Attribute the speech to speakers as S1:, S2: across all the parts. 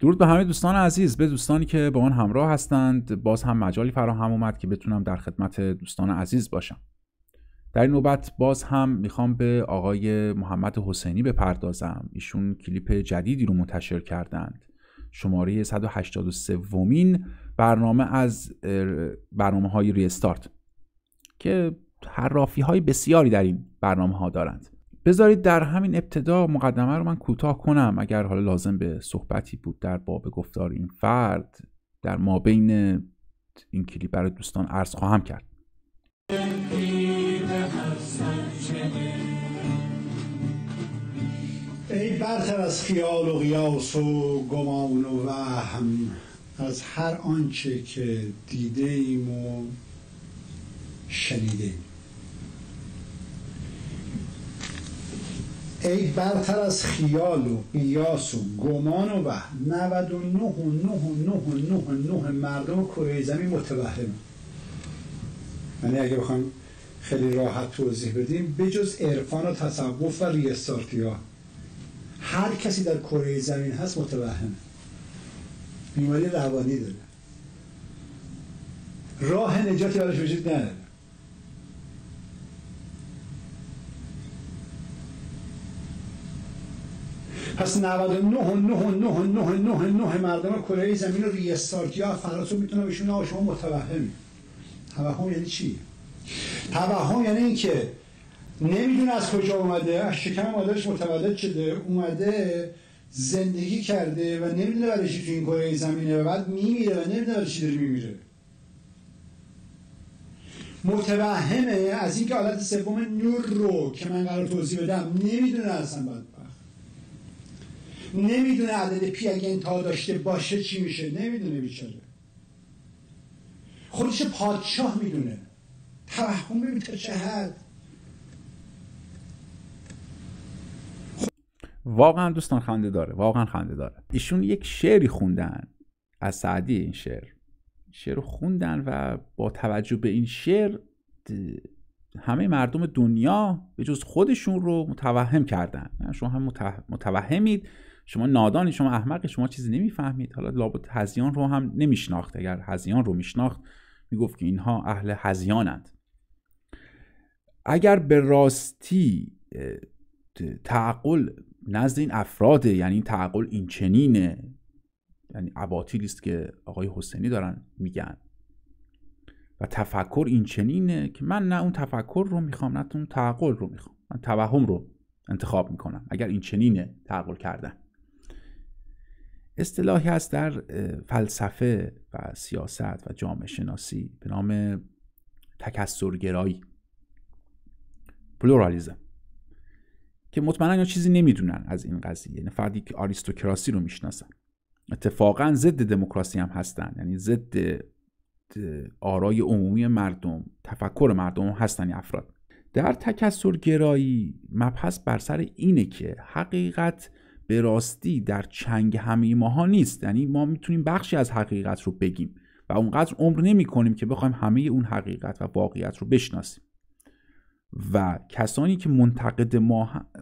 S1: درود به همه دوستان عزیز به دوستانی که با آن همراه هستند باز هم مجالی فراهم اومد که بتونم در خدمت دوستان عزیز باشم در این نوبت باز هم میخوام به آقای محمد حسینی بپردازم ایشون کلیپ جدیدی رو منتشر کردند شماره 183 ومین برنامه از برنامه های ریستارت که حرافی های بسیاری در این برنامه ها دارند بذارید در همین ابتدا مقدمه رو من کوتاه کنم اگر حالا لازم به صحبتی بود در باب گفتار این فرد در ما بین این کلیپ برای دوستان عرض خواهم کرد
S2: ای برتر از خیال و قیاس و گمان و وهم از هر آنچه که دیده ایم و شنیده ایم ای برتر از خیال و قیاس و گمان و وهم 99 و 9 و و مردم کره زمین متوهم یعنی اگه بخوام خیلی راحت توضیح بدیم بجز عرفان و تصوف و ها، هر کسی در کره زمین هست متوهم بیماری روانی داره راه نجاتی براش وجود نداره پس 99 نه نه نه نه نه مردم کره زمین رو ریستارت یا فراتون میتونه بهشون آقا شما متوهم. توهم یعنی چی توهم یعنی اینکه نمیدونه از کجا اومده از شکم مادرش متولد شده اومده زندگی کرده و نمیدونه برای چی تو این کره زمینه و بعد میمیره و نمیدونه برای چی داره میمیره متوهمه از اینکه حالت سوم نور رو که من قرار توضیح بدم نمیدونه اصلا بعد نمیدونه عدد پی اگه انتها داشته باشه چی میشه نمیدونه بیچاره خودش پادشاه میدونه توهم ببین تا چه حد
S1: واقعا دوستان خنده داره واقعا خنده داره ایشون یک شعری خوندن از سعدی این شعر شعر رو خوندن و با توجه به این شعر همه مردم دنیا به جز خودشون رو متوهم کردن شما هم متوهمید شما نادانی شما احمق شما چیزی نمیفهمید حالا لابد هزیان رو هم نمیشناخت اگر هزیان رو میشناخت میگفت که اینها اهل هزیانند اگر به راستی تعقل نزد این افراده یعنی تعقل این چنینه یعنی عباطیلی است که آقای حسینی دارن میگن و تفکر این چنینه که من نه اون تفکر رو میخوام نه اون تعقل رو میخوام من توهم رو انتخاب میکنم اگر این چنینه تعقل کردن اصطلاحی هست در فلسفه و سیاست و جامعه شناسی به نام تکسرگرایی پلورالیزم که مطمئنا چیزی نمیدونن از این قضیه یعنی فقط یک آریستوکراسی رو میشناسن اتفاقا ضد دموکراسی هم هستن یعنی ضد آرای عمومی مردم تفکر مردم هستن این افراد در تکسرگرایی مبحث بر سر اینه که حقیقت به راستی در چنگ همه ماها نیست یعنی ما میتونیم بخشی از حقیقت رو بگیم و اونقدر عمر نمی کنیم که بخوایم همه اون حقیقت و واقعیت رو بشناسیم و کسانی که منتقد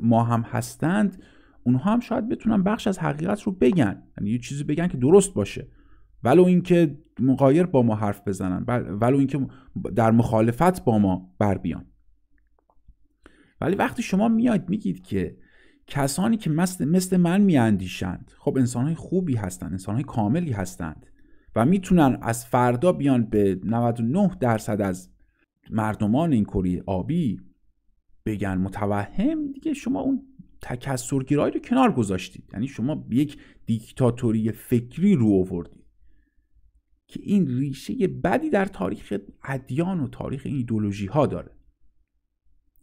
S1: ما هم هستند اونها هم شاید بتونن بخش از حقیقت رو بگن یعنی یه چیزی بگن که درست باشه ولو اینکه مقایر با ما حرف بزنن ولو اینکه در مخالفت با ما بر بیان ولی وقتی شما میاد میگید که کسانی که مثل, مثل من میاندیشند خب های خوبی هستند های کاملی هستند و میتونن از فردا بیان به 99 درصد از مردمان این کره آبی بگن متوهم دیگه شما اون تکسرگیرایی رو کنار گذاشتید یعنی شما یک دیکتاتوری فکری رو آوردید که این ریشه بدی در تاریخ ادیان و تاریخ ایدولوژی ها داره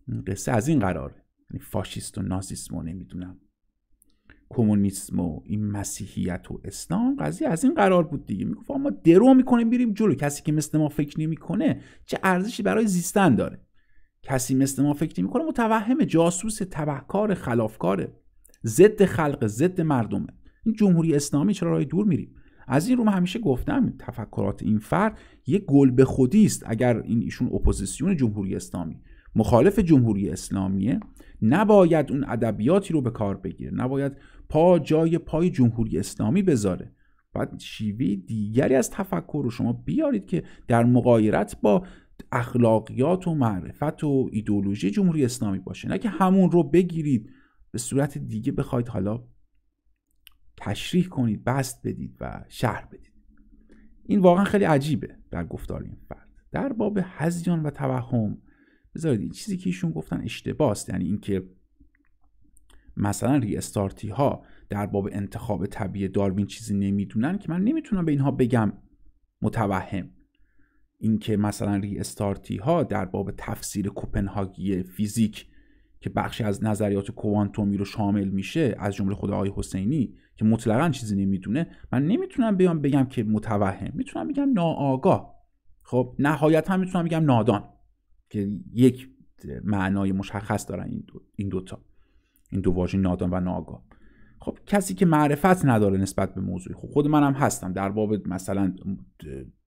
S1: این قصه از این قراره یعنی فاشیست و نازیسم و نمیدونم کمونیسم و این مسیحیت و اسلام قضیه از این قرار بود دیگه میگفت ما درو میکنیم میریم جلو کسی که مثل ما فکر نمیکنه چه ارزشی برای زیستن داره کسی مثل ما فکر نمیکنه متوهم جاسوس تبهکار خلافکاره ضد خلق ضد مردمه این جمهوری اسلامی چرا راه دور میریم از این رو من همیشه گفتم تفکرات این فرد یه گل به خودی است اگر این ایشون اپوزیسیون جمهوری اسلامی مخالف جمهوری اسلامیه نباید اون ادبیاتی رو به کار بگیره نباید پا جای پای جمهوری اسلامی بذاره باید شیوه دیگری از تفکر رو شما بیارید که در مقایرت با اخلاقیات و معرفت و ایدولوژی جمهوری اسلامی باشه نه که همون رو بگیرید به صورت دیگه بخواید حالا تشریح کنید بست بدید و شهر بدید این واقعا خیلی عجیبه در گفتار این فرد در باب هزیان و توهم بذارید این چیزی که ایشون گفتن است یعنی اینکه مثلا ریاستارتی ها در باب انتخاب طبیعی داروین چیزی نمیدونن که من نمیتونم به اینها بگم متوهم اینکه مثلا ریاستارتی ها در باب تفسیر کوپنهاگی فیزیک که بخشی از نظریات کوانتومی رو شامل میشه از جمله خود آقای حسینی که مطلقا چیزی نمیدونه من نمیتونم بیام بگم که متوهم میتونم بگم ناآگاه خب هم میتونم بگم نادان که یک معنای مشخص دارن این دو, این دوتا این دو واژه نادان و ناگاه خب کسی که معرفت نداره نسبت به موضوع خب خود منم هستم در باب مثلا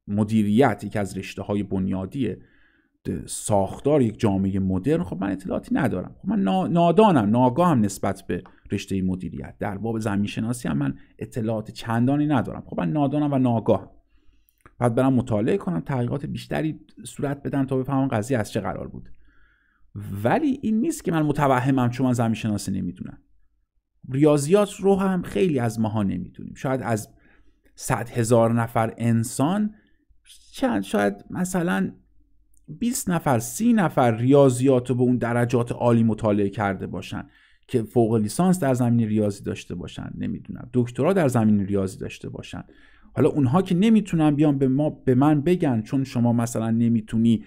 S1: مدیریت یکی از رشته های بنیادی ساختار یک جامعه مدرن خب من اطلاعاتی ندارم خب من نادانم هم نسبت به رشته مدیریت در باب زمین شناسی هم من اطلاعات چندانی ندارم خب من نادانم و ناگاهم بعد برم مطالعه کنم تحقیقات بیشتری صورت بدن تا بفهمم قضیه از چه قرار بود ولی این نیست که من متوهمم چون من زمین شناسی نمیدونم ریاضیات رو هم خیلی از ماها نمیدونیم شاید از صد هزار نفر انسان چند شاید مثلا 20 نفر سی نفر ریاضیات رو به اون درجات عالی مطالعه کرده باشن که فوق لیسانس در زمین ریاضی داشته باشن نمیدونم دکترا در زمین ریاضی داشته باشن حالا اونها که نمیتونن بیان به ما به من بگن چون شما مثلا نمیتونی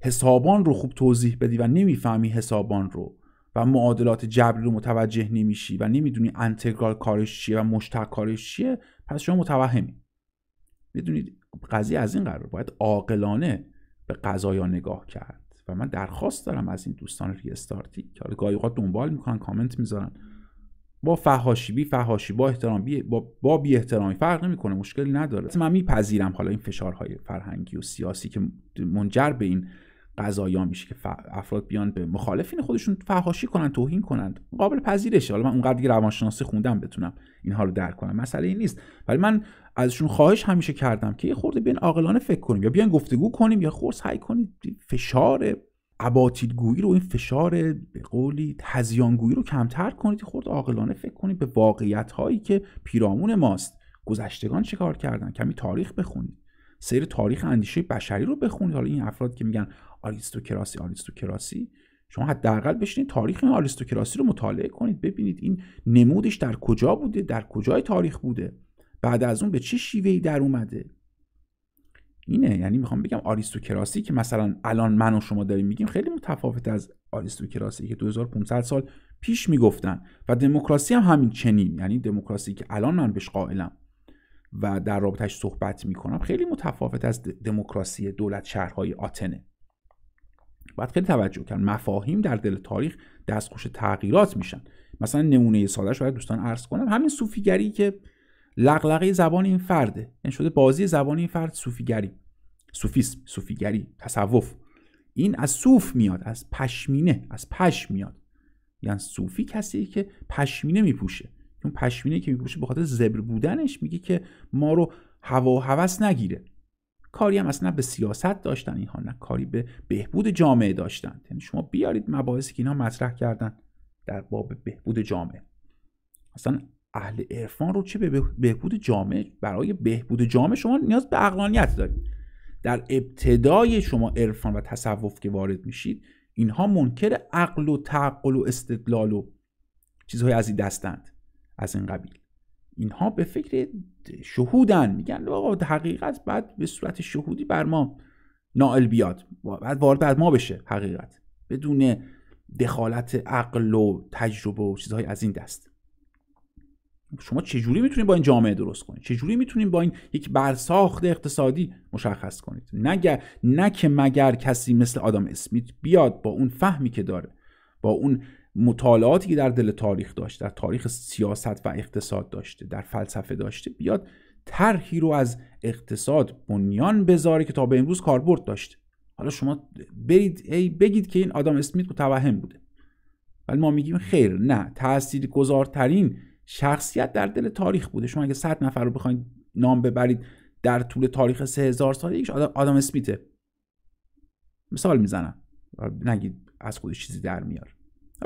S1: حسابان رو خوب توضیح بدی و نمیفهمی حسابان رو و معادلات جبری رو متوجه نمیشی و نمیدونی انتگرال کارش چیه و مشتق کارش چیه پس شما متوهمی میدونید قضیه از این قرار باید عاقلانه به قضایا نگاه کرد و من درخواست دارم از این دوستان ریستارتی که حالا گاهی دنبال میکنن کامنت میذارن با بی فهاشی با احترام بی... با, با بی احترامی فرق نمیکنه مشکلی نداره من میپذیرم حالا این فشارهای فرهنگی و سیاسی که منجر به این قضایا میشه که افراد بیان به مخالفین خودشون فهاشی کنن توهین کنند قابل پذیرشه حالا من اونقدر دیگه روانشناسی خوندم بتونم اینها رو درک کنم مسئله این نیست ولی من ازشون خواهش همیشه کردم که یه خورده بیان عاقلانه فکر کنیم یا بیان گفتگو کنیم یا خورس سعی کنیم فشار عباطیلگویی رو این فشار به قولی گویی رو کمتر کنید خورد عاقلانه فکر کنید به واقعیت هایی که پیرامون ماست گذشتگان چه کار کردن کمی تاریخ بخونید سیر تاریخ اندیشه بشری رو بخونید حالا این افراد که میگن آریستوکراسی آریستوکراسی شما حداقل بشینید تاریخ این آریستوکراسی رو مطالعه کنید ببینید این نمودش در کجا بوده در کجای تاریخ بوده بعد از اون به چه شیوهی در اومده اینه یعنی میخوام بگم آریستوکراسی که مثلا الان من و شما داریم میگیم خیلی متفاوت از آریستوکراسی که 2500 سال پیش میگفتن و دموکراسی هم همین چنین یعنی دموکراسی که الان من بهش قائلم و در رابطش صحبت میکنم خیلی متفاوت از دموکراسی دولت شهرهای آتنه باید خیلی توجه کرد مفاهیم در دل تاریخ دستخوش تغییرات میشن مثلا نمونه ساده شاید دوستان عرض کنم همین صوفیگری که لغلقه زبان این فرده یعنی شده بازی زبان این فرد صوفیگری سوفیسم سوفیگری تصوف این از سوف میاد از پشمینه از پشم میاد یعنی صوفی کسی که پشمینه میپوشه اون پشمینه که میپوشه بخاطر زبر بودنش میگه که ما رو هوا و هوس نگیره کاری هم اصلا به سیاست داشتن اینها نه کاری به بهبود جامعه داشتن یعنی شما بیارید مباحثی که اینا مطرح کردن در باب بهبود جامعه اصلا اهل عرفان رو چه به بهبود جامعه برای بهبود جامعه شما نیاز به اقلانیت دارید در ابتدای شما عرفان و تصوف که وارد میشید اینها منکر عقل و تعقل و استدلال و چیزهای از این دستند از این قبیل اینها به فکر شهودن میگن آقا حقیقت بعد به صورت شهودی بر ما نائل بیاد بعد وارد بر ما بشه حقیقت بدون دخالت عقل و تجربه و چیزهای از این دست شما چجوری میتونید با این جامعه درست کنید چجوری میتونید با این یک برساخت اقتصادی مشخص کنید نه نه که مگر کسی مثل آدم اسمیت بیاد با اون فهمی که داره با اون مطالعاتی که در دل تاریخ داشت در تاریخ سیاست و اقتصاد داشته در فلسفه داشته بیاد طرحی رو از اقتصاد بنیان بذاره که تا به امروز کاربرد داشته حالا شما برید ای بگید که این آدم اسمیت متوهم بوده ولی ما میگیم خیر نه تاثیرگذارترین شخصیت در دل تاریخ بوده شما اگه 100 نفر رو بخواید نام ببرید در طول تاریخ 3000 سال یک آدم آدم اسمیته مثال میزنم نگید از خودش چیزی در میار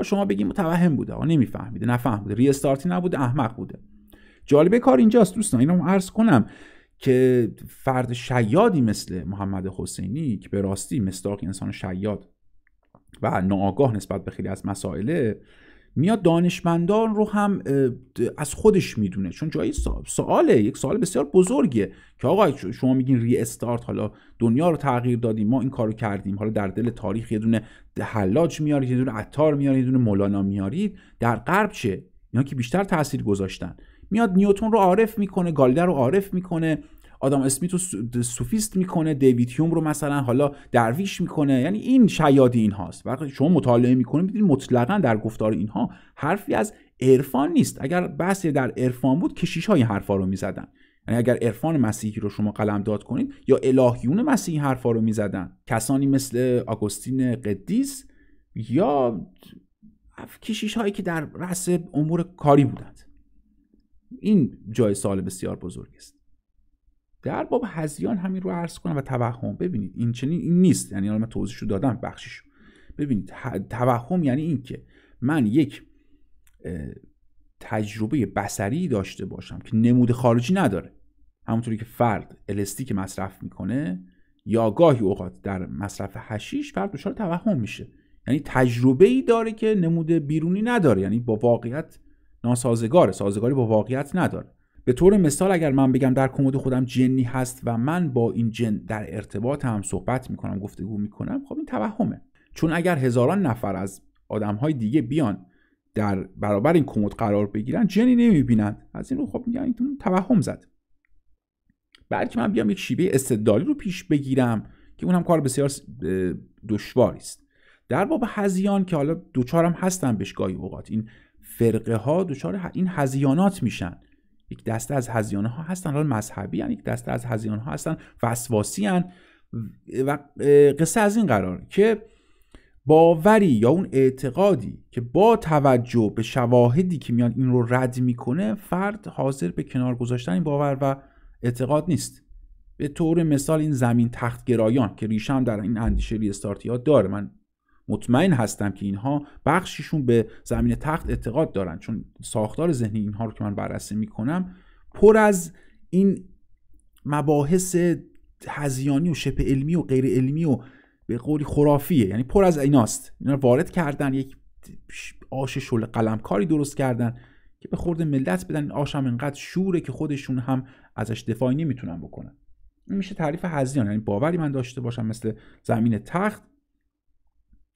S1: شما بگیم متوهم بوده آن نمیفهمیده بوده ریستارتی نبوده احمق بوده جالبه کار اینجاست دوستان اینو عرض کنم که فرد شیادی مثل محمد حسینی که به راستی مصداق انسان شیاد و ناآگاه نسبت به خیلی از مسائله میاد دانشمندان رو هم از خودش میدونه چون جایی سواله یک سوال بسیار بزرگیه که آقا شما میگین ری استارت حالا دنیا رو تغییر دادیم ما این کارو کردیم حالا در دل تاریخ یه دونه حلاج میارید یه دونه عطار میارید یه دونه مولانا میارید در غرب چه اینا که بیشتر تاثیر گذاشتن میاد نیوتون رو عارف میکنه گالدر رو عارف میکنه آدم رو سوفیست میکنه دیوید هیوم رو مثلا حالا درویش میکنه یعنی این شیادی هاست وقتی خب شما مطالعه میکنید میبینید مطلقا در گفتار اینها حرفی از عرفان نیست اگر بحثی در عرفان بود کشیش های حرفا رو میزدن یعنی اگر عرفان مسیحی رو شما قلم داد کنید یا الهیون مسیحی حرفا رو میزدن کسانی مثل آگوستین قدیس یا کشیش هایی که در رأس امور کاری بودند این جای سال بسیار بزرگ است در باب هزیان همین رو عرض کنم و توهم ببینید این چنین این نیست یعنی من توضیح رو دادم بخشش ببینید توهم یعنی این که من یک تجربه بسری داشته باشم که نمود خارجی نداره همونطوری که فرد الستیک که مصرف میکنه یا گاهی اوقات در مصرف هشیش فرد دچار توهم میشه یعنی تجربه ای داره که نمود بیرونی نداره یعنی با واقعیت ناسازگاره سازگاری با واقعیت نداره به طور مثال اگر من بگم در کمد خودم جنی هست و من با این جن در ارتباط هم صحبت میکنم گفتگو میکنم خب این توهمه چون اگر هزاران نفر از های دیگه بیان در برابر این کمد قرار بگیرن جنی نمیبینند از این رو خب میگن این توهم زد بلکه من بیام یک شیبه استدلالی رو پیش بگیرم که اون هم کار بسیار دشواری است در باب هزیان که حالا دوچارم هستن بهش گاهی اوقات این فرقه ها دوچار این هزیانات میشن یک دسته از هزیانه ها هستن حالا مذهبی هن. یک دسته از هزیانه ها هستن وسواسی هن. و قصه از این قرار که باوری یا اون اعتقادی که با توجه به شواهدی که میان این رو رد میکنه فرد حاضر به کنار گذاشتن این باور و اعتقاد نیست به طور مثال این زمین تخت گرایان که ریشم در این اندیشه ریستارتی ها داره من مطمئن هستم که اینها بخشیشون به زمین تخت اعتقاد دارن چون ساختار ذهنی اینها رو که من بررسی میکنم پر از این مباحث هزیانی و شپ علمی و غیر علمی و به قولی خرافیه یعنی پر از ایناست اینا وارد کردن یک آش شل قلمکاری درست کردن که به خورد ملت بدن این آش هم انقدر شوره که خودشون هم ازش دفاعی نمیتونن بکنن این میشه تعریف هزیان یعنی باوری من داشته باشم مثل زمین تخت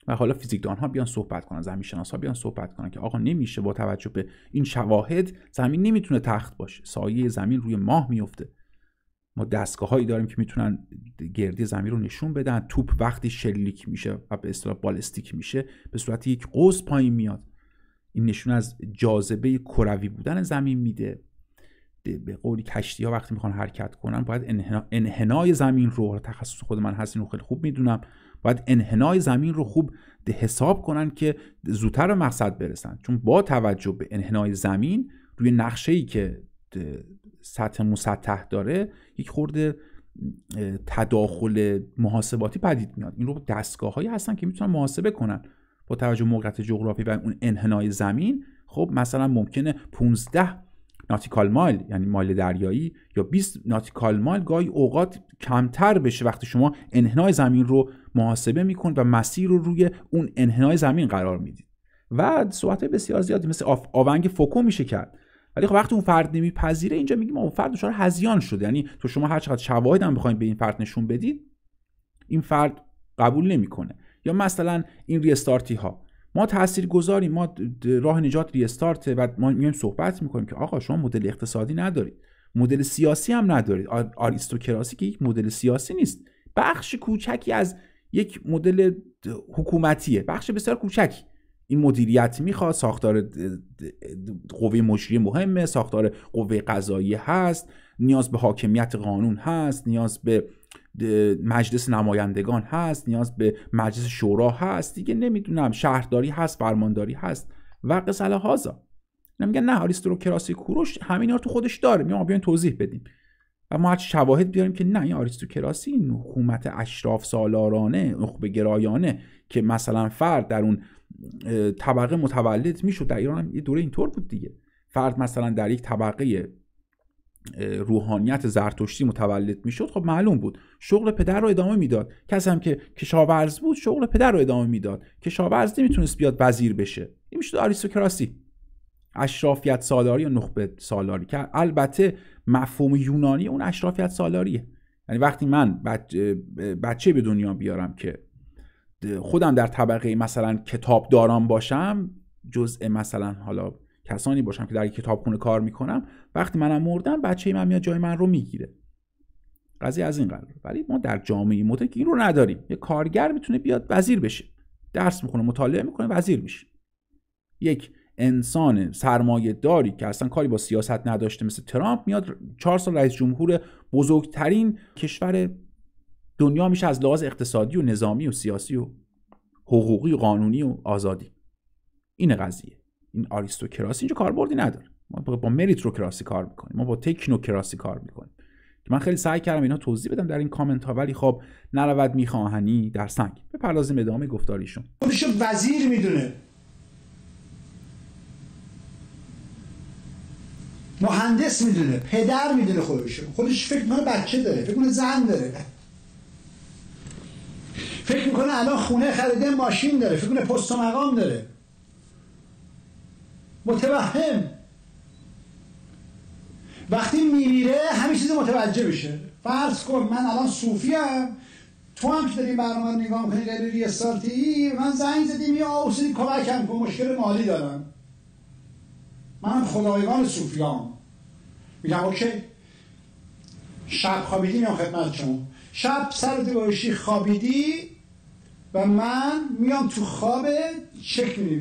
S1: و حالا فیزیکدان ها بیان صحبت کنن زمین شناس ها بیان صحبت کنن که آقا نمیشه با توجه به این شواهد زمین نمیتونه تخت باشه سایه زمین روی ماه میفته ما دستگاه هایی داریم که میتونن گردی زمین رو نشون بدن توپ وقتی شلیک میشه و به اصطلاح بالستیک میشه به صورت یک قوس پایین میاد این نشون از جاذبه کروی بودن زمین میده به قولی کشتی ها وقتی میخوان حرکت کنن باید انحنای زمین رو تخصص خود من هست خیلی خوب میدونم باید انحنای زمین رو خوب حساب کنن که زودتر به مقصد برسن چون با توجه به انحنای زمین روی نقشه ای که سطح مسطح داره یک خورده تداخل محاسباتی پدید میاد این رو دستگاه هایی هستن که میتونن محاسبه کنن با توجه موقعیت جغرافی و اون انحنای زمین خب مثلا ممکنه 15 ناتیکال مایل یعنی مایل دریایی یا 20 ناتیکال مایل گاهی اوقات کمتر بشه وقتی شما انحنای زمین رو محاسبه میکنید و مسیر رو روی اون انحنای زمین قرار میدید و صحبت بسیار زیادی مثل آونگ فوکو میشه کرد ولی خب وقتی اون فرد نمیپذیره اینجا میگیم اون فرد دچار هزیان شده یعنی تو شما هر چقدر شواهد هم بخواید به این فرد نشون بدید این فرد قبول نمیکنه یا مثلا این ریستارتی ها ما تاثیر گذاریم ما راه نجات ریستارت و ما میایم صحبت میکنیم که آقا شما مدل اقتصادی ندارید مدل سیاسی هم ندارید آریستوکراسی که یک مدل سیاسی نیست بخش کوچکی از یک مدل حکومتیه بخش بسیار کوچکی این مدیریت میخواد ساختار قوه مجری مهمه ساختار قوه قضایی هست نیاز به حاکمیت قانون هست نیاز به مجلس نمایندگان هست نیاز به مجلس شورا هست دیگه نمیدونم شهرداری هست فرمانداری هست و نمیگه هازا نمیگن نه کراسی کوروش همینا رو تو خودش داره میام بیان توضیح بدیم و ما هر شواهد بیاریم که نه این آریستوکراسی این حکومت اشراف سالارانه نخبه گرایانه که مثلا فرد در اون طبقه متولد میشد در ایران هم یه دوره اینطور بود دیگه فرد مثلا در یک طبقه روحانیت زرتشتی متولد میشد خب معلوم بود شغل پدر رو ادامه میداد کس هم که کشاورز بود شغل پدر رو ادامه میداد کشاورز نمیتونست بیاد وزیر بشه این میشد آریستوکراسی اشرافیت سالاری و نخبه سالاری که البته مفهوم یونانی اون اشرافیت سالاریه یعنی وقتی من بچه, به دنیا بیارم که خودم در طبقه مثلا دارم باشم جزء مثلا حالا کسانی باشم که در کتابخونه کار میکنم وقتی منم مردم بچه من میاد جای من رو میگیره قضیه از این قراره ولی ما در جامعه که این رو نداریم یه کارگر میتونه بیاد وزیر بشه درس میخونه مطالعه میکنه وزیر میشه یک انسان سرمایه داری که اصلا کاری با سیاست نداشته مثل ترامپ میاد چهار سال رئیس جمهور بزرگترین کشور دنیا میشه از لحاظ اقتصادی و نظامی و سیاسی و حقوقی و قانونی و آزادی این قضیه این آریستوکراسی اینجا کاربردی نداره ما با مریتوکراسی کار میکنیم ما با تکنوکراسی کار میکنیم که من خیلی سعی کردم اینا توضیح بدم در این کامنت ها ولی خب نرود میخواهنی در سنگ بپردازیم ادامه گفتاریشون
S2: خودشو وزیر میدونه مهندس میدونه پدر میدونه خودشو خودش فکر میکنه بچه داره فکر میکنه زن داره فکر میکنه الان خونه خریده ماشین داره فکر میکنه پست و مقام داره متوهم وقتی میمیره همه چیز متوجه میشه فرض کن من الان صوفی هم. تو هم که داری برنامه نگاه میکنی داری ریستارتی من زنگ زدیم یه آوسیدی کمکم کن مشکل مالی دارم من خدایگان صوفیام میگم اوکی شب خوابیدی میام خدمت شما شب سر شیخ خوابیدی و من میام تو خواب چک می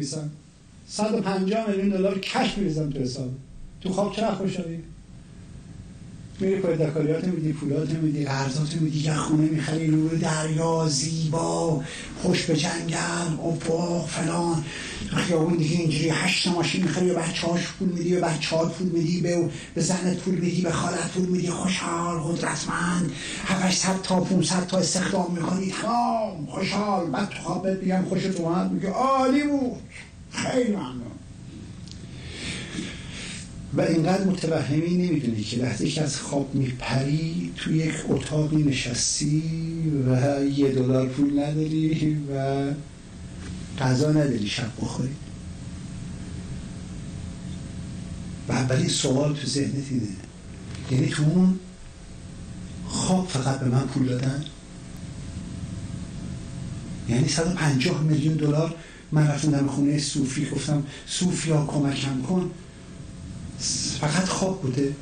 S2: 150 میلیون دلار کش میریزن تو حساب تو خواب خوش شدی؟ میری دکاریات میدی پولات میدی قرضات میدی یه خونه میخری نور دریا زیبا خوش به جنگل افاق فلان خیابون دیگه اینجوری هشت ماشین میخری به بچه پول میدی به بچه پول میدی به به زنت پول میدی به خالت پول میدی خوشحال قدرتمند 700 تا سر تا استخدام میکنی تمام خوشحال بعد تو خواب میگم خوشت اومد میگه عالی بود خیلی ممنون و اینقدر متوهمی نمیدونی که لحظه که از خواب میپری تو یک اتاقی نشستی و یه دلار پول نداری و غذا نداری شب بخوری و اولین سوال تو ذهنت اینه یعنی تو اون خواب فقط به من پول دادن یعنی 150 میلیون دلار من رفتم در خونه صوفی گفتم صوفیا کمکم کن فقط خواب بوده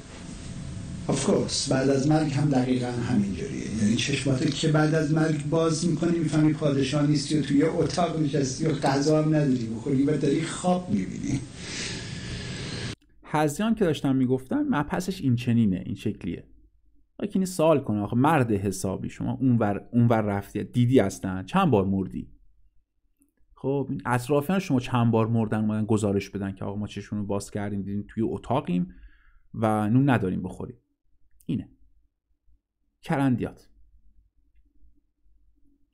S2: of course بعد از مرگ هم دقیقا همینجوریه یعنی چشمات که بعد از مرگ باز میکنی میفهمی پادشاه نیستی و توی یه اتاق نیستی و غذا هم نداری بخوری و داری خواب میبینی
S1: هزیان که داشتم میگفتم مبحثش این چنینه این شکلیه لکن سوال کنه آخه مرد حسابی شما اونور اونور رفتی دیدی هستن چند بار مردی خب این اطرافیان شما چند بار مردن اومدن گزارش بدن که آقا ما چشمون رو باز کردیم دیدیم توی اتاقیم و نون نداریم بخوریم اینه کرندیات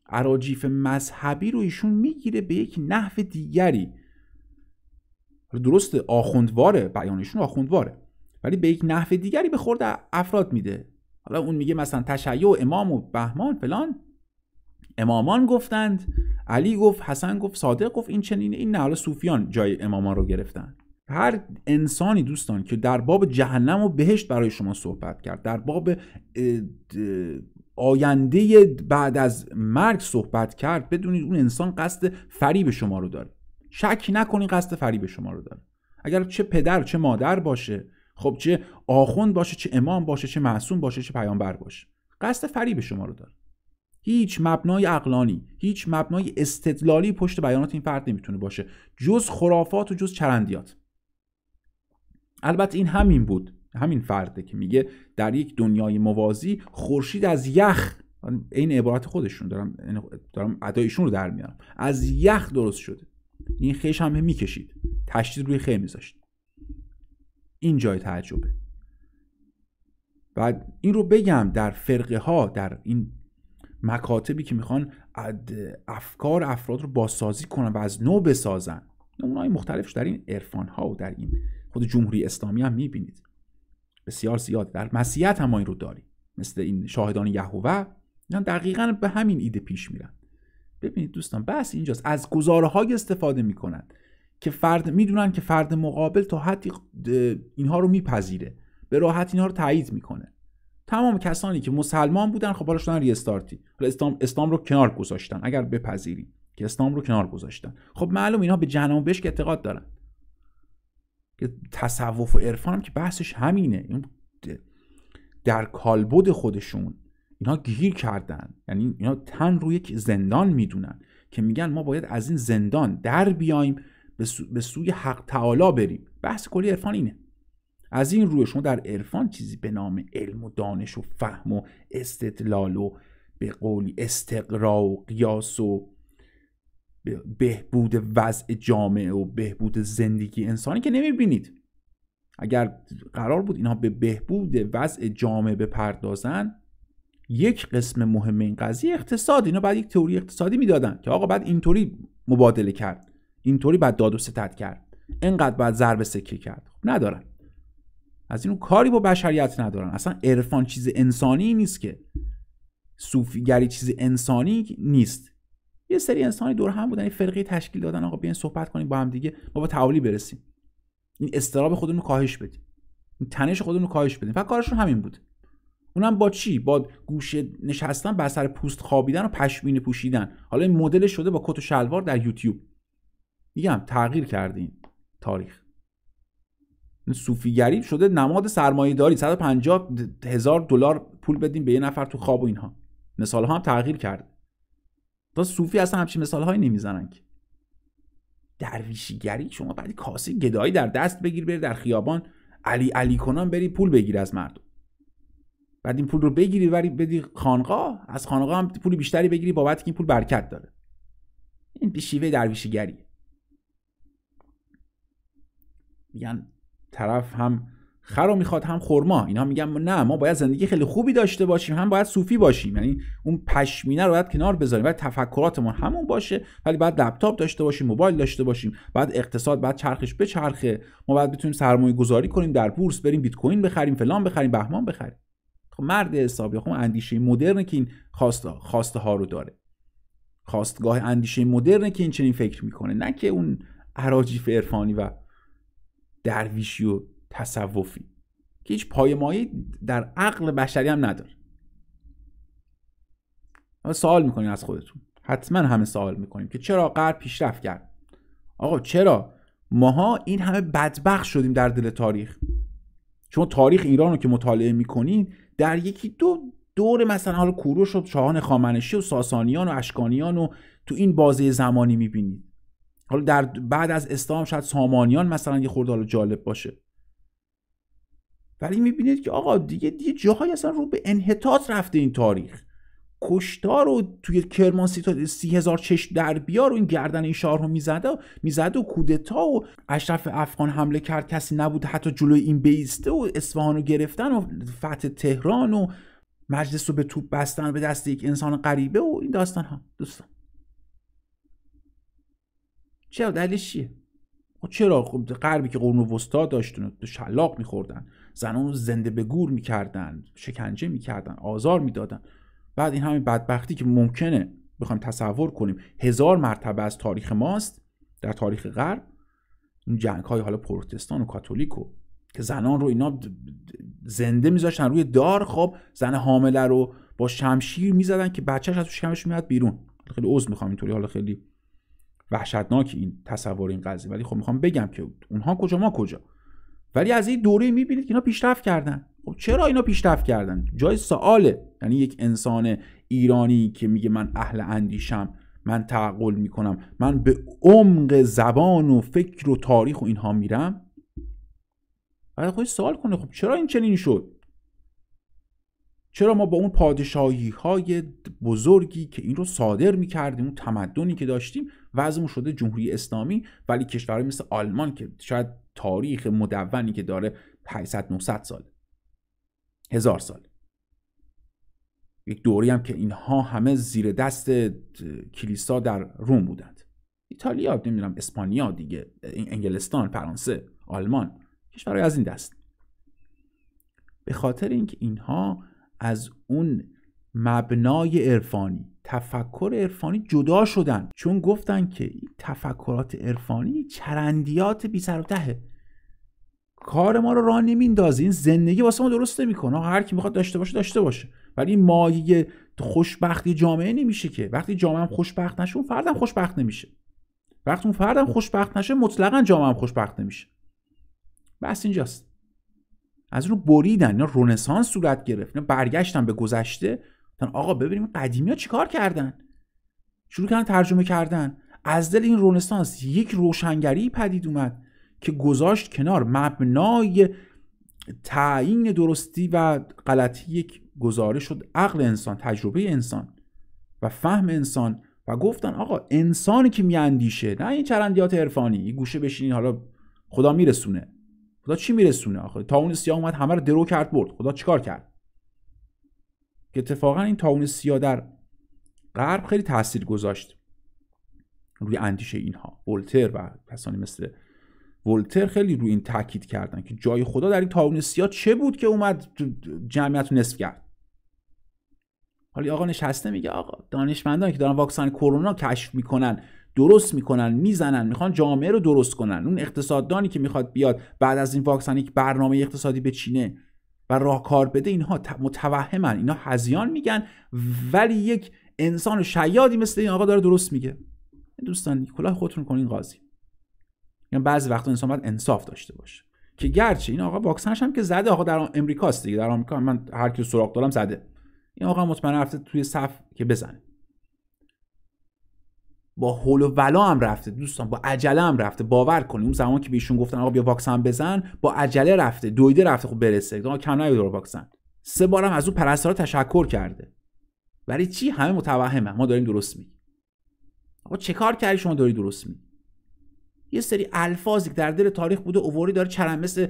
S1: عراجیف مذهبی رو ایشون میگیره به یک نحو دیگری درست آخوندواره بیانشون آخوندواره ولی به یک نحو دیگری به خورد افراد میده حالا اون میگه مثلا تشیع و امام و بهمان فلان امامان گفتند علی گفت حسن گفت صادق گفت این چنینه این نه حالا صوفیان جای امامان رو گرفتن هر انسانی دوستان که در باب جهنم و بهشت برای شما صحبت کرد در باب آینده بعد از مرگ صحبت کرد بدونید اون انسان قصد فریب شما رو داره شک نکنید قصد فریب شما رو داره اگر چه پدر چه مادر باشه خب چه آخوند باشه چه امام باشه چه معصوم باشه چه پیامبر باشه قصد فریب شما رو داره هیچ مبنای اقلانی هیچ مبنای استدلالی پشت بیانات این فرد نمیتونه باشه جز خرافات و جز چرندیات البته این همین بود همین فرده که میگه در یک دنیای موازی خورشید از یخ این عبارت خودشون دارم یعنی دارم ادایشون رو در میارم از یخ درست شده این خیش هم میکشید تشدید روی خیلی میذاشت این جای تعجبه و این رو بگم در فرقه ها در این مکاتبی که میخوان افکار افراد رو بازسازی کنن و از نو بسازن نمونه‌های مختلفش در این عرفان ها و در این خود جمهوری اسلامی هم میبینید بسیار زیاد در مسیحیت هم ما این رو داریم مثل این شاهدان یهوه اینا دقیقا به همین ایده پیش میرن ببینید دوستان بس اینجاست از گزاره‌های استفاده میکنن که فرد میدونن که فرد مقابل تا حدی اینها رو میپذیره به راحت اینها رو تایید میکنه تمام کسانی که مسلمان بودن خب حالا شدن ریستارتی حالا اسلام اسلام رو کنار گذاشتن اگر بپذیریم که اسلام رو کنار گذاشتن خب معلوم اینها به جهنم بهش اعتقاد دارن که تصوف و عرفان هم که بحثش همینه در کالبد خودشون اینا گیر کردن یعنی اینا تن روی یک زندان میدونن که میگن ما باید از این زندان در بیایم به, سوی حق تعالی بریم بحث کلی عرفان اینه از این روی شما در عرفان چیزی به نام علم و دانش و فهم و استدلال و به قولی استقرا و قیاس و بهبود وضع جامعه و بهبود زندگی انسانی که نمیبینید اگر قرار بود اینها به بهبود وضع جامعه بپردازن یک قسم مهم این قضیه اقتصاد اینا بعد یک تئوری اقتصادی میدادن که آقا بعد اینطوری مبادله کرد اینطوری بعد داد و ستد کرد اینقدر بعد ضرب سکه کرد خب ندارن از این کاری با بشریت ندارن اصلا عرفان چیز انسانی نیست که صوفیگری چیز انسانی نیست یه سری انسانی دور هم بودن یه تشکیل دادن آقا بیاین صحبت کنیم با هم دیگه ما با تعالی برسیم این استراب خودمون رو کاهش بدیم این تنش خودمون رو کاهش بدیم فقط کارشون همین بود اونم با چی با گوشه نشستن بر سر پوست خوابیدن و پشمینه پوشیدن حالا این مدل شده با کت و شلوار در یوتیوب میگم تغییر کردیم تاریخ صوفیگری شده نماد سرمایه داری 150 هزار دلار پول بدیم به یه نفر تو خواب و اینها مثال ها هم تغییر کرد تا صوفی اصلا همچین مثال هایی نمیزنن که درویشیگری شما بعدی کاسی گدایی در دست بگیر بری در خیابان علی علی کنان بری پول بگیر از مردم بعد این پول رو بگیری بری بدی خانقا از خانقا هم پول بیشتری بگیری بابت که این پول برکت داره این شیوه درویشیگریه میگن طرف هم خر رو میخواد هم خرما اینا میگن نه ما باید زندگی خیلی خوبی داشته باشیم هم باید صوفی باشیم یعنی اون پشمینه رو باید کنار بذاریم باید تفکراتمون همون باشه ولی باید لپتاپ داشته باشیم موبایل داشته باشیم بعد اقتصاد بعد چرخش به چرخه ما باید بتونیم سرمایه گذاری کنیم در بورس بریم بیت کوین بخریم فلان بخریم بهمان بخریم خب مرد حسابی خب اندیشه مدرن که این خواسته خواسته ها رو داره خواستگاه اندیشه مدرنه که این چنین فکر میکنه نه که اون عراجیف عرفانی و درویشی و تصوفی که هیچ پایمایی در عقل بشری هم نداره سوال میکنیم از خودتون حتما همه سوال میکنیم که چرا غرب پیشرفت کرد آقا چرا ماها این همه بدبخت شدیم در دل تاریخ چون تاریخ ایران رو که مطالعه میکنین در یکی دو دور مثلا حالا کوروش و شاهان خامنشی و ساسانیان و اشکانیان و تو این بازه زمانی میبینید حالا در بعد از اسلام شاید سامانیان مثلا یه خورده حالا جالب باشه ولی میبینید که آقا دیگه دیگه جاهایی اصلا رو به انحطاط رفته این تاریخ کشتار رو توی کرمان سی, سی هزار چشم در بیار و این گردن این شهر رو میزده و میزده و کودتا و اشرف افغان حمله کرد کسی نبود حتی جلوی این بیسته و اصفهان رو گرفتن و فتح تهران و مجلس رو به توپ بستن به دست یک انسان غریبه و این داستان ها دوستان چرا دلیلش چیه خب چرا خب غربی که قرون وسطا داشتن شلاق میخوردن زنان رو زنده به گور میکردن شکنجه میکردن آزار میدادن بعد این همین بدبختی که ممکنه بخوایم تصور کنیم هزار مرتبه از تاریخ ماست در تاریخ غرب این جنگ های حالا پروتستان و کاتولیک و که زنان رو اینا زنده میذاشتن روی دار خب زن حامله رو با شمشیر میزدن که بچهش از تو شکمش میاد بیرون خیلی میخوام اینطوری حالا خیلی وحشتناک این تصور این قضیه ولی خب میخوام بگم که اونها کجا ما کجا ولی از این دوره میبینید که اینا پیشرفت کردن خب چرا اینا پیشرفت کردن جای سواله یعنی یک انسان ایرانی که میگه من اهل اندیشم من تعقل میکنم من به عمق زبان و فکر و تاریخ و اینها میرم بعد خب سوال کنه خب چرا این چنین شد چرا ما با اون پادشاهی های بزرگی که این رو صادر میکردیم اون تمدنی که داشتیم وضعمون شده جمهوری اسلامی ولی کشورهای مثل آلمان که شاید تاریخ مدونی که داره 500 900 سال هزار سال یک دوری هم که اینها همه زیر دست کلیسا در روم بودند ایتالیا نمیدونم اسپانیا دیگه انگلستان فرانسه آلمان کشورهای از این دست به خاطر اینکه اینها از اون مبنای عرفانی تفکر عرفانی جدا شدن چون گفتن که این تفکرات عرفانی چرندیات بی سر و تهه کار ما رو راه نمیندازه این زندگی واسه ما درست نمیکنه هر کی میخواد داشته باشه داشته باشه ولی این مایه خوشبختی جامعه نمیشه که وقتی جامعه هم خوشبخت نشه اون فردم خوشبخت نمیشه وقتی اون فردم خوشبخت نشه مطلقا جامعه هم خوشبخت نمیشه بس اینجاست از رو بریدن اینا رنسانس صورت گرفت اینا برگشتن به گذشته آقا ببینیم قدیمی ها چیکار کردن شروع کردن ترجمه کردن از دل این رونسانس یک روشنگری پدید اومد که گذاشت کنار مبنای تعیین درستی و غلطی یک گزاره شد عقل انسان تجربه انسان و فهم انسان و گفتن آقا انسانی که میاندیشه نه این چرندیات عرفانی گوشه بشینین حالا خدا میرسونه خدا چی میرسونه آخه تا اون سیاه اومد همه رو درو کرد برد خدا چیکار کرد که اتفاقا این تاون سیاه در غرب خیلی تاثیر گذاشت روی اندیشه اینها ولتر و کسانی مثل ولتر خیلی روی این تاکید کردن که جای خدا در این تاون سیاه چه بود که اومد جمعیت رو نصف کرد حالا آقا نشسته میگه آقا دانشمندان که دارن واکسن کرونا کشف میکنن درست میکنن میزنن میخوان جامعه رو درست کنن اون اقتصاددانی که میخواد بیاد بعد از این واکسن یک برنامه اقتصادی بچینه و راهکار بده اینها متوهمن اینها هزیان میگن ولی یک انسان شیادی مثل این آقا داره درست میگه دوستان کلاه خودتون کنین قاضی یعنی بعضی وقتا انسان باید انصاف داشته باشه که گرچه این آقا واکسنش هم که زده آقا در امریکاست دیگه در آمریکا من هر کی سراغ دارم زده این آقا مطمئن رفته توی صف که بزنه با هول و ولا هم رفته دوستان با عجله هم رفته باور کنیم اون زمان که بهشون گفتن آقا بیا واکسن بزن با عجله رفته دویده رفته خب برسه آقا کم دور واکسن سه بارم از اون پرستارا تشکر کرده ولی چی همه متوهمه ما داریم درست میگیم آقا چه کار کردی شما داری درست میگی یه سری الفاظی که در دل تاریخ بوده اووری داره چرم مثل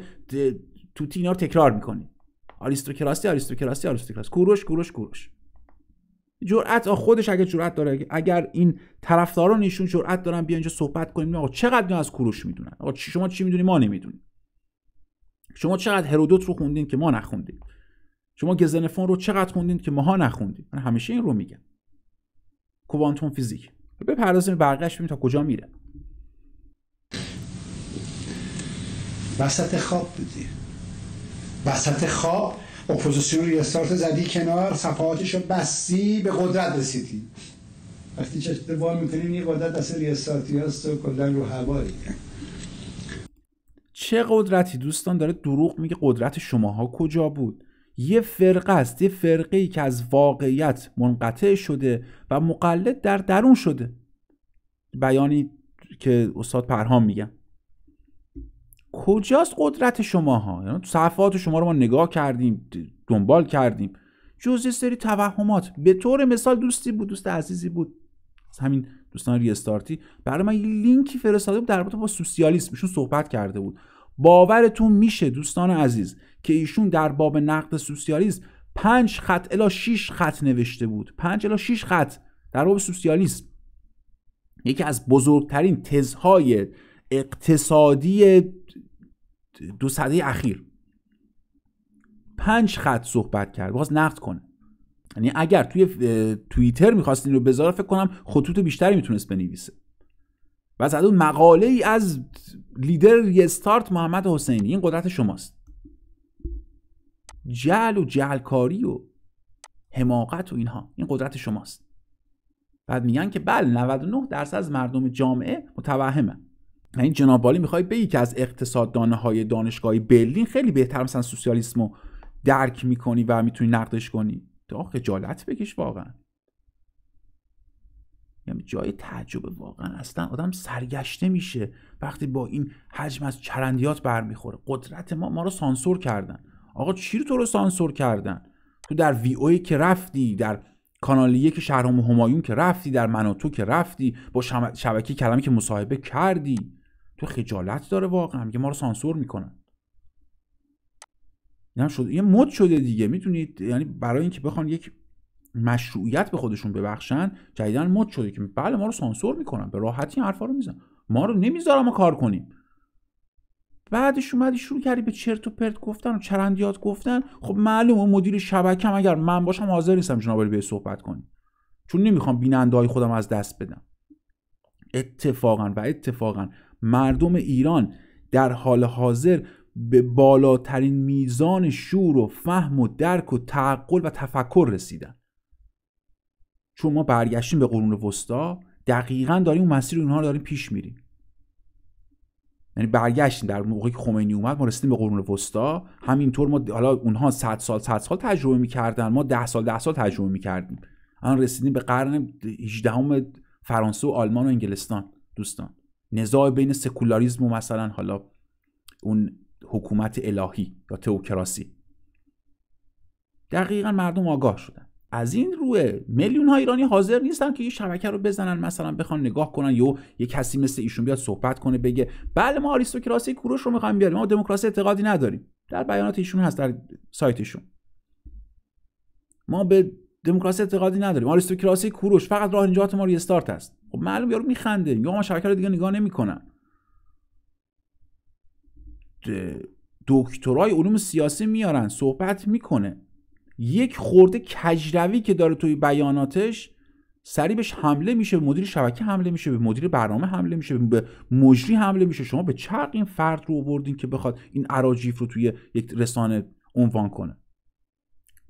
S1: توتی اینا رو تکرار میکنی. آریستوکراسی آریستوکراسی آریستوکراسی کوروش کوروش کوروش جرأت خودش اگه جرأت داره اگر این طرفداران ایشون جرأت دارن بیان اینجا صحبت کنیم آقا چقدر از کوروش میدونن آقا شما چی میدونی ما نمیدونیم شما چقدر هرودوت رو خوندین که ما نخوندیم شما گزنفون رو چقدر خوندین که ماها نخوندیم من همیشه این رو میگم کوانتوم فیزیک بپردازیم برقش ببینیم تا کجا میره وسط
S2: خواب بودی وسط خواب اپوزیسیون ریستارت زدی کنار صفحاتش رو بستی به قدرت رسیدی وقتی چشت وام میکنیم یه قدرت اصلا ریستارتی هست و کلن رو هوایی
S1: چه قدرتی دوستان داره دروغ میگه قدرت شماها کجا بود یه فرقه است یه فرقه ای که از واقعیت منقطع شده و مقلد در درون شده بیانی که استاد پرهام میگن کجاست قدرت شماها یعنی صفحات شما رو ما نگاه کردیم دنبال کردیم جزی سری توهمات به طور مثال دوستی بود دوست عزیزی بود از همین دوستان ریستارتی برای من یه لینکی فرستاده بود در رابطه با سوسیالیسم ایشون صحبت کرده بود باورتون میشه دوستان عزیز که ایشون در باب نقد سوسیالیسم پنج خط الا شیش خط نوشته بود پنج الا شیش خط در باب سوسیالیسم یکی از بزرگترین تزهای اقتصادی دو سده اخیر پنج خط صحبت کرد باز نقد کنه یعنی اگر توی توییتر میخواست این رو بذاره فکر کنم خطوط بیشتری میتونست بنویسه و از اون مقاله ای از لیدر ریستارت محمد حسینی این قدرت شماست جل و جلکاری و حماقت و اینها این قدرت شماست بعد میگن که بله 99 درصد از مردم جامعه متوهمن این یعنی جناب بالی میخوای بگی که از اقتصاددانه های دانشگاهی برلین خیلی بهتر مثلا سوسیالیسم رو درک میکنی و میتونی نقدش کنی تا خجالت بکش واقعا یعنی جای تعجب واقعا اصلا آدم سرگشته میشه وقتی با این حجم از چرندیات برمیخوره قدرت ما ما رو سانسور کردن آقا چی رو تو رو سانسور کردن تو در وی اوی که رفتی در کانال یک شهرام همایون که رفتی در مناتو که رفتی با شبکه کلمه که مصاحبه کردی تو خجالت داره واقعا میگه ما رو سانسور میکنن این یعنی شد یه مد شده دیگه میتونید یعنی برای اینکه بخوان یک مشروعیت به خودشون ببخشن جدیدا مد شده که بله ما رو سانسور میکنن به راحتی این حرفا رو میزن ما رو نمیذارن ما کار کنیم بعدش اومدی شروع کردی به چرت و پرت گفتن و چرندیات گفتن خب معلومه مدیر هم اگر من باشم حاضر نیستم جناب به صحبت کنیم چون نمیخوام بیننده خودم از دست بدم اتفاقا و اتفاقا مردم ایران در حال حاضر به بالاترین میزان شور و فهم و درک و تعقل و تفکر رسیدن چون ما برگشتیم به قرون وسطا دقیقا داریم اون مسیر اونها رو داریم پیش میریم یعنی برگشتیم در موقعی که خمینی اومد ما رسیدیم به قرون وسطا همینطور ما حالا اونها 100 سال 100 سال تجربه میکردن ما 10 سال ده سال تجربه میکردیم الان رسیدیم به قرن 18 فرانسه و آلمان و انگلستان دوستان نزاع بین سکولاریزم و مثلا حالا اون حکومت الهی یا تئوکراسی دقیقا مردم آگاه شدن از این روه میلیون ها ایرانی حاضر نیستن که یه شبکه رو بزنن مثلا بخوان نگاه کنن یا یه کسی مثل ایشون بیاد صحبت کنه بگه بله ما آریستوکراسی کوروش رو میخوایم بیاریم ما دموکراسی اعتقادی نداریم در بیانات ایشون هست در سایتشون ما به دموکراسی اعتقادی نداریم آریستوکراسی کوروش فقط راه نجات ما ریستارت است خب معلوم یارو میخنده یا ما شرکت دیگه نگاه نمیکنن دکترای علوم سیاسی میارن صحبت میکنه یک خورده کجروی که داره توی بیاناتش سری بهش حمله میشه به مدیر شبکه حمله میشه به مدیر برنامه حمله میشه به مجری حمله میشه شما به چرق این فرد رو آوردین که بخواد این عراجیف رو توی یک رسانه عنوان کنه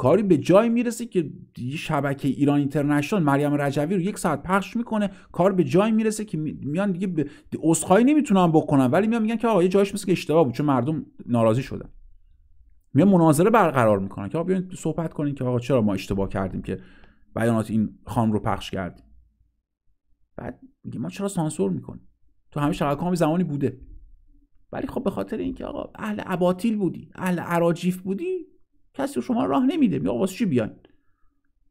S1: کاری به جای میرسه که شبکه ایران اینترنشنال مریم رجوی رو یک ساعت پخش میکنه کار به جای میرسه که میان دیگه ب... اسخای نمیتونن بکنن ولی میان میگن که آقا یه جایش مثل که اشتباه بود چون مردم ناراضی شدن میان مناظره برقرار میکنن که آقا بیاین صحبت کنین که آقا چرا ما اشتباه کردیم که بیانات این خان رو پخش کردیم بعد میگه ما چرا سانسور میکنیم تو همه شبکه زمانی بوده ولی خب به خاطر اینکه آقا اهل اباطیل بودی اهل عراجیف بودی کسی شما راه نمیده بیا واسه چی بیاین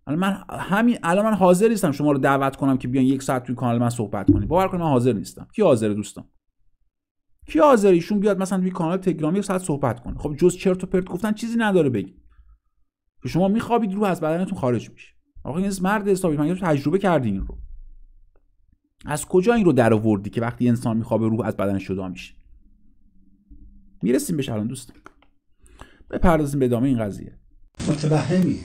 S1: الان من همین الان من حاضر نیستم شما رو دعوت کنم که بیان یک ساعت توی کانال من صحبت کنیم باور کنید من حاضر نیستم کی حاضر دوستان کی حاضر ایشون بیاد مثلا توی کانال تلگرام یک ساعت صحبت کنه خب جز چرت و پرت گفتن چیزی نداره بگی که شما میخوابید رو از بدنتون خارج میشه آقا این مرد حسابی من تجربه کردین این رو از کجا این رو در آوردی که وقتی انسان میخوابه روح از بدن جدا میشه میرسیم بهش الان دوستان بپردازیم به ادامه این قضیه
S2: متوهمی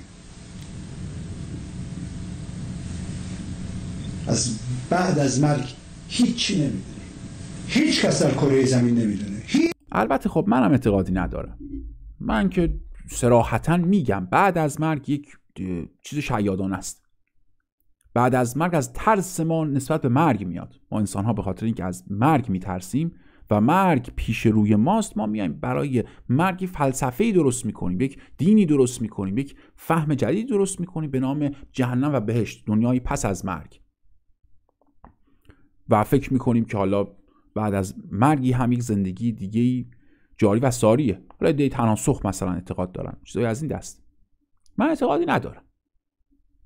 S2: از بعد از مرگ هیچی نمیدونه هیچ کس در کره زمین نمیدونه
S1: هی... البته خب منم اعتقادی ندارم من که سراحتا میگم بعد از مرگ یک چیز شیادان است بعد از مرگ از ترس ما نسبت به مرگ میاد ما انسان ها به خاطر اینکه از مرگ میترسیم و مرگ پیش روی ماست ما میایم برای مرگ فلسفه ای درست میکنیم یک دینی درست میکنیم یک فهم جدید درست میکنیم به نام جهنم و بهشت دنیای پس از مرگ و فکر میکنیم که حالا بعد از مرگی هم یک زندگی دیگه جاری و ساریه حالا ایده تناسخ مثلا اعتقاد دارن چیزایی از این دست من اعتقادی ندارم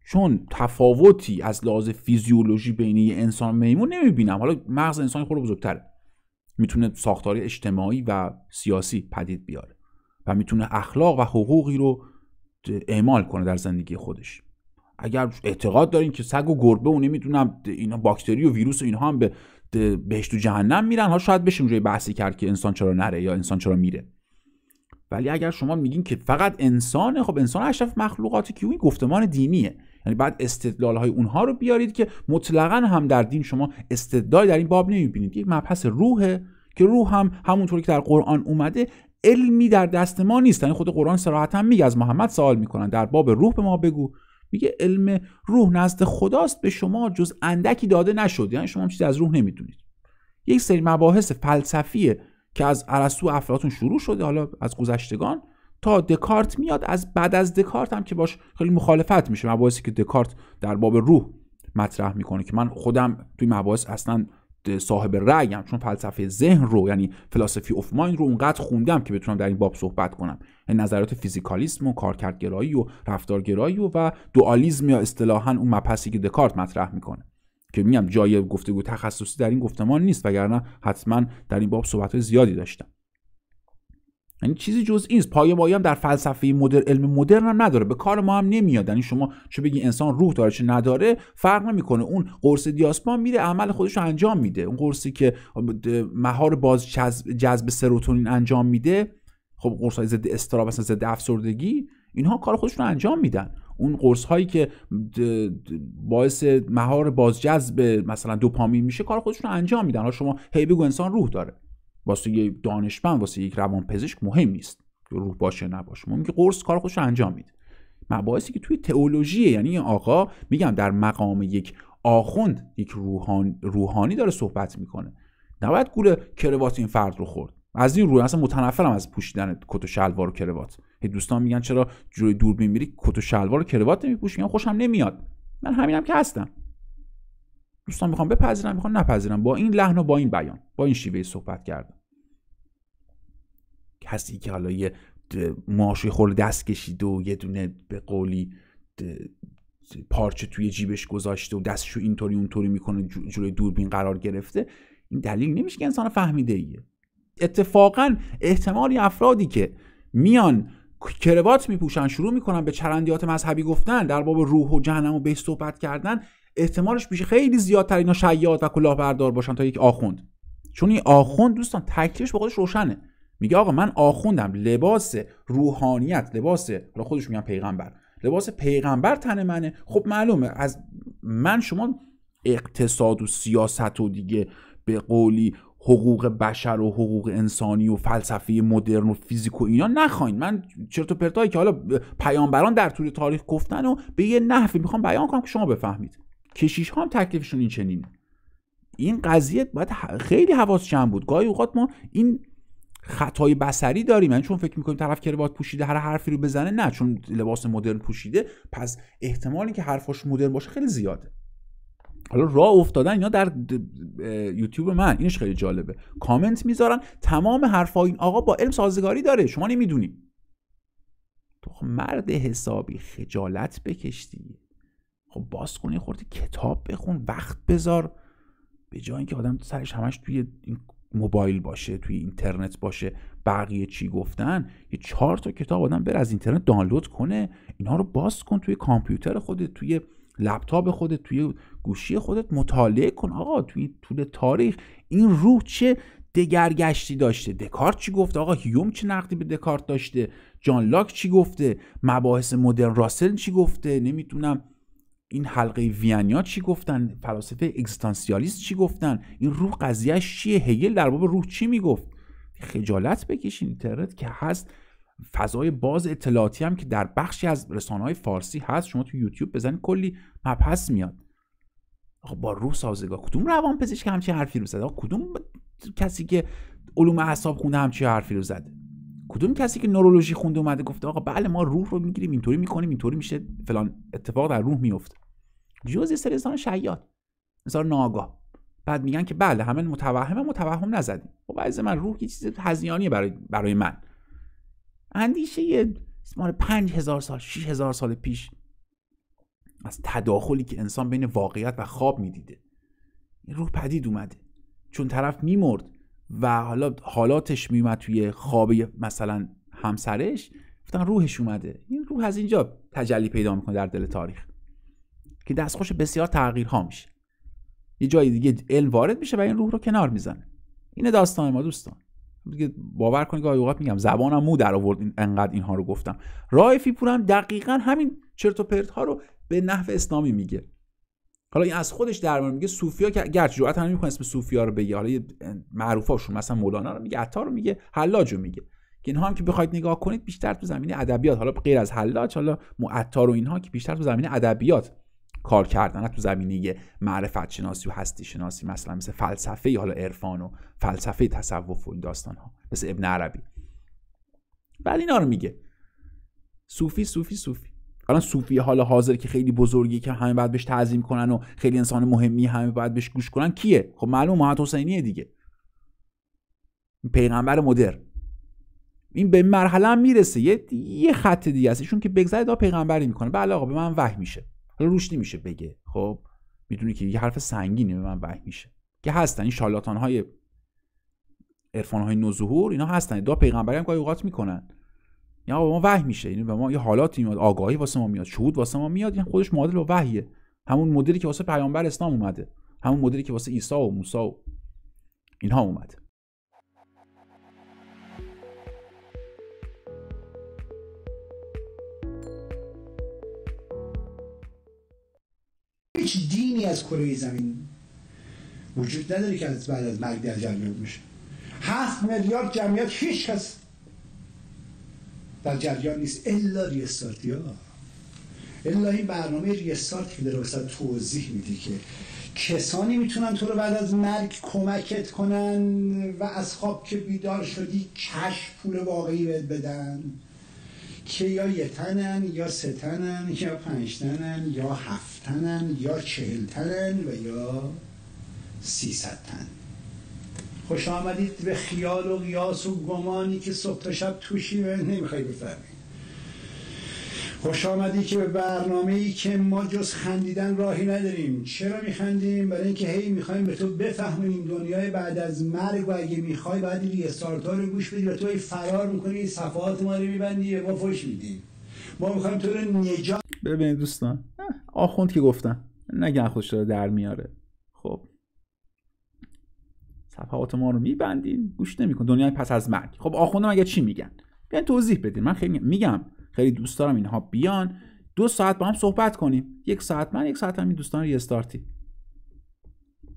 S1: چون تفاوتی از لحاظ فیزیولوژی بین انسان میمون نمیبینم حالا مغز انسان خود بزرگتره میتونه ساختار اجتماعی و سیاسی پدید بیاره و میتونه اخلاق و حقوقی رو اعمال کنه در زندگی خودش اگر اعتقاد دارین که سگ و گربه و نمیدونم اینا باکتری و ویروس و اینها هم به بهشت و جهنم میرن ها شاید بشه اونجای بحثی کرد که انسان چرا نره یا انسان چرا میره ولی اگر شما میگین که فقط انسانه خب انسان اشرف مخلوقاتی که این گفتمان دینیه یعنی بعد استدلال های اونها رو بیارید که مطلقا هم در دین شما استدلال در این باب نمیبینید یک مبحث روحه که روح هم همونطور که در قرآن اومده علمی در دست ما نیست یعنی خود قرآن صراحتا میگه از محمد سوال میکنن در باب روح به ما بگو میگه علم روح نزد خداست به شما جز اندکی داده نشد یعنی شما هم چیزی از روح نمیدونید یک سری مباحث فلسفیه که از ارسطو افلاطون شروع شده حالا از گذشتگان تا دکارت میاد از بعد از دکارت هم که باش خیلی مخالفت میشه مباحثی که دکارت در باب روح مطرح میکنه که من خودم توی مباحث اصلا صاحب رأیم چون فلسفه ذهن رو یعنی فلسفی اف مایند رو اونقدر خوندم که بتونم در این باب صحبت کنم یعنی نظرات فیزیکالیسم و کارکردگرایی و رفتارگرایی و, و دوالیزم یا اصطلاحا اون مپسی که دکارت مطرح میکنه که میگم جای گفتگو تخصصی در این گفتمان نیست وگرنه حتما در این باب صحبت زیادی داشتم یعنی چیزی جز این پایه مایه هم در فلسفه مدر علم مدرن هم نداره به کار ما هم نمیاد یعنی شما چه بگی انسان روح داره چه نداره فرق نمیکنه اون قرص دیاسپا میره عمل خودش رو انجام میده اون قرصی که مهار باز جذب, سروتونین انجام میده خب قرص ضد استراب ضد افسردگی اینها کار خودشون رو انجام میدن اون قرص هایی که باعث مهار جذب مثلا دوپامین میشه کار خودشون رو انجام میدن حالا شما هی انسان روح داره واسه یه دانشمند واسه یک روان پزشک مهم نیست که روح باشه نباشه مهم که قرص کار خودش رو انجام میده مباحثی که توی تئولوژی یعنی این آقا میگم در مقام یک آخوند یک روحان، روحانی داره صحبت میکنه نباید گول کروات این فرد رو خورد از این روی اصلا متنفرم از پوشیدن کت و شلوار و کروات دوستان میگن چرا جوری دور میمیری کت و شلوار و کروات نمیپوشی میگن خوشم نمیاد من همینم که هستم دوستان میخوام بپذیرم میخوام نپذیرم با این لحن و با این بیان با این شیوه صحبت کردم کسی که حالا یه ماشوی خور دست کشید و یه دونه به قولی پارچه توی جیبش گذاشته و دستشو اینطوری اونطوری میکنه جلوی دوربین قرار گرفته این دلیل نمیشه که انسان فهمیده ایه اتفاقا احتمالی افرادی که میان کروات میپوشن شروع میکنن به چرندیات مذهبی گفتن در باب روح و جهنم و به صحبت کردن احتمالش میشه خیلی زیادتر اینا شیاد و کلاهبردار باشن تا یک آخوند چون این آخوند دوستان تکلیفش به خودش روشنه میگه آقا من آخوندم لباس روحانیت لباس حالا خودش میگن پیغمبر لباس پیغمبر تن منه خب معلومه از من شما اقتصاد و سیاست و دیگه به قولی حقوق بشر و حقوق انسانی و فلسفه مدرن و فیزیک و اینا نخواین من چرت و پرتایی که حالا پیامبران در طول تاریخ گفتن و به یه نحوی میخوام بیان کنم که شما بفهمید کشیش ها هم تکلیفشون این چنینه این قضیه باید خیلی حواس جمع بود گاهی اوقات ما این خطای بسری داریم یعنی چون فکر میکنیم طرف کروات پوشیده هر حرفی رو بزنه نه چون لباس مدرن پوشیده پس احتمالی که حرفاش مدرن باشه خیلی زیاده حالا راه افتادن اینا در یوتیوب من اینش خیلی جالبه کامنت میذارن تمام حرفا این آقا با علم سازگاری داره شما نمیدونی تو خب مرد حسابی خجالت بکشتی خب باز کنی خورده کتاب بخون وقت بذار به جای اینکه آدم سرش همش توی این موبایل باشه توی اینترنت باشه بقیه چی گفتن یه چهار تا کتاب آدم بر از اینترنت دانلود کنه اینا رو باز کن توی کامپیوتر خودت توی لپتاپ خودت توی گوشی خودت مطالعه کن آقا توی طول تاریخ این روح چه دگرگشتی داشته دکارت چی گفته آقا هیوم چه نقدی به دکارت داشته جان لاک چی گفته مباحث مدرن راسل چی گفته نمیتونم این حلقه ویانیا چی گفتن فلاسفه اگزیستانسیالیست چی گفتن این روح قضیهش چیه هگل در باب روح چی میگفت خجالت بکشین اینترنت که هست فضای باز اطلاعاتی هم که در بخشی از رسانه های فارسی هست شما تو یوتیوب بزن کلی مبحث میاد با روح سازگار کدوم روان پزشک همچین حرفی رو زده کدوم کسی که علوم اعصاب خونه همچین حرفی رو زده کدوم کسی که نورولوژی خونده اومده گفته آقا بله ما روح رو میگیریم اینطوری میکنیم اینطوری میشه فلان اتفاق در روح میفته جزء سر انسان شیاد انسان بعد میگن که بله همه متوهمه متوهم نزدیم خب بعضی من روح یه چیز هزیانی برای برای من اندیشه یه مال 5000 سال 6000 سال پیش از تداخلی که انسان بین واقعیت و خواب میدیده روح پدید اومده چون طرف میمرد و حالا حالاتش میومد توی خواب مثلا همسرش گفتن روحش اومده این روح از اینجا تجلی پیدا میکنه در دل تاریخ که دستخوش بسیار تغییرها میشه یه جای دیگه علم وارد میشه و این روح رو کنار میزنه این داستان ما دوستان دیگه باور کنید که اوقات میگم زبانم مو در آورد انقدر اینها رو گفتم رایفی پورم هم دقیقا همین چرت و پرت ها رو به نحو اسلامی میگه حالا این از خودش در میگه صوفیا که گرچه جرأت هم میکنه اسم صوفیا رو بگه حالا معروفاشون مثلا مولانا رو میگه عطار رو میگه حلاج رو میگه که اینها هم که بخواید نگاه کنید بیشتر تو زمینه ادبیات حالا غیر از حلاج حالا معطار و اینها که بیشتر تو زمینه ادبیات کار کردن تو زمینه معرفت شناسی و هستی شناسی مثلا مثل فلسفه حالا عرفان و فلسفه تصوف و این داستان ها مثل ابن عربی بعد اینا رو میگه صوفی صوفی صوفی الان صوفی حال حاضر که خیلی بزرگی که همه بعد بهش تعظیم کنن و خیلی انسان مهمی همه بعد بهش گوش کنن کیه خب معلوم محمد حسینیه دیگه پیغمبر مدر این به مرحله هم میرسه یه, یه خط دیگه است که بگذره دا پیغمبری میکنه بله آقا به من وحی میشه حالا روش نمیشه بگه خب میدونی که یه حرف سنگینه به من وحی میشه که هستن این شالاتان های عرفان های نوظهور اینا هستن دا پیغمبری هم گاهی اوقات میکنن یا یعنی ما وحی میشه یعنی به ما یه حالاتی میاد آگاهی واسه ما میاد شهود واسه ما میاد این یعنی خودش معادل با وحیه همون مدلی که واسه پیامبر اسلام اومده همون مدلی که واسه عیسی و موسی و اینها اومده
S2: هیچ دینی از کره زمین وجود نداره که از بعد از مرگ در میشه باشه میلیارد جمعیت هیچ کس در جریان نیست الا ریستارتی ها الا این برنامه ریستارتی که داره توضیح میدی که کسانی میتونن تو رو بعد از مرگ کمکت کنن و از خواب که بیدار شدی کش پول واقعی بهت بدن که یا یتنن یا سه یا پنج تنن یا هفت تنن یا چهل تنن و یا سیصد تن خوش آمدید به خیال و قیاس و گمانی که صبح تا شب توشی و نمیخوای بفهمی. خوش آمدید که به برنامه ای که ما جز خندیدن راهی نداریم چرا میخندیم؟ برای اینکه هی میخوایم به تو بفهمونیم دنیای بعد از مرگ و اگه میخوای باید ریستارت ها رو گوش بدی و تو فرار میکنی صفحات ما رو میبندی ما فش میدیم ما میخوایم تو رو نجات
S1: ببینید دوستان آخوند که گفتن نگه خوش در میاره خب صفحات ما رو میبندین گوش نمیکن دنیای پس از مرگ خب آخونده مگه چی میگن بیان توضیح بدین من خیلی میگم خیلی دوست دارم اینها بیان دو ساعت با هم صحبت کنیم یک ساعت من یک ساعت هم این دوستان استارتی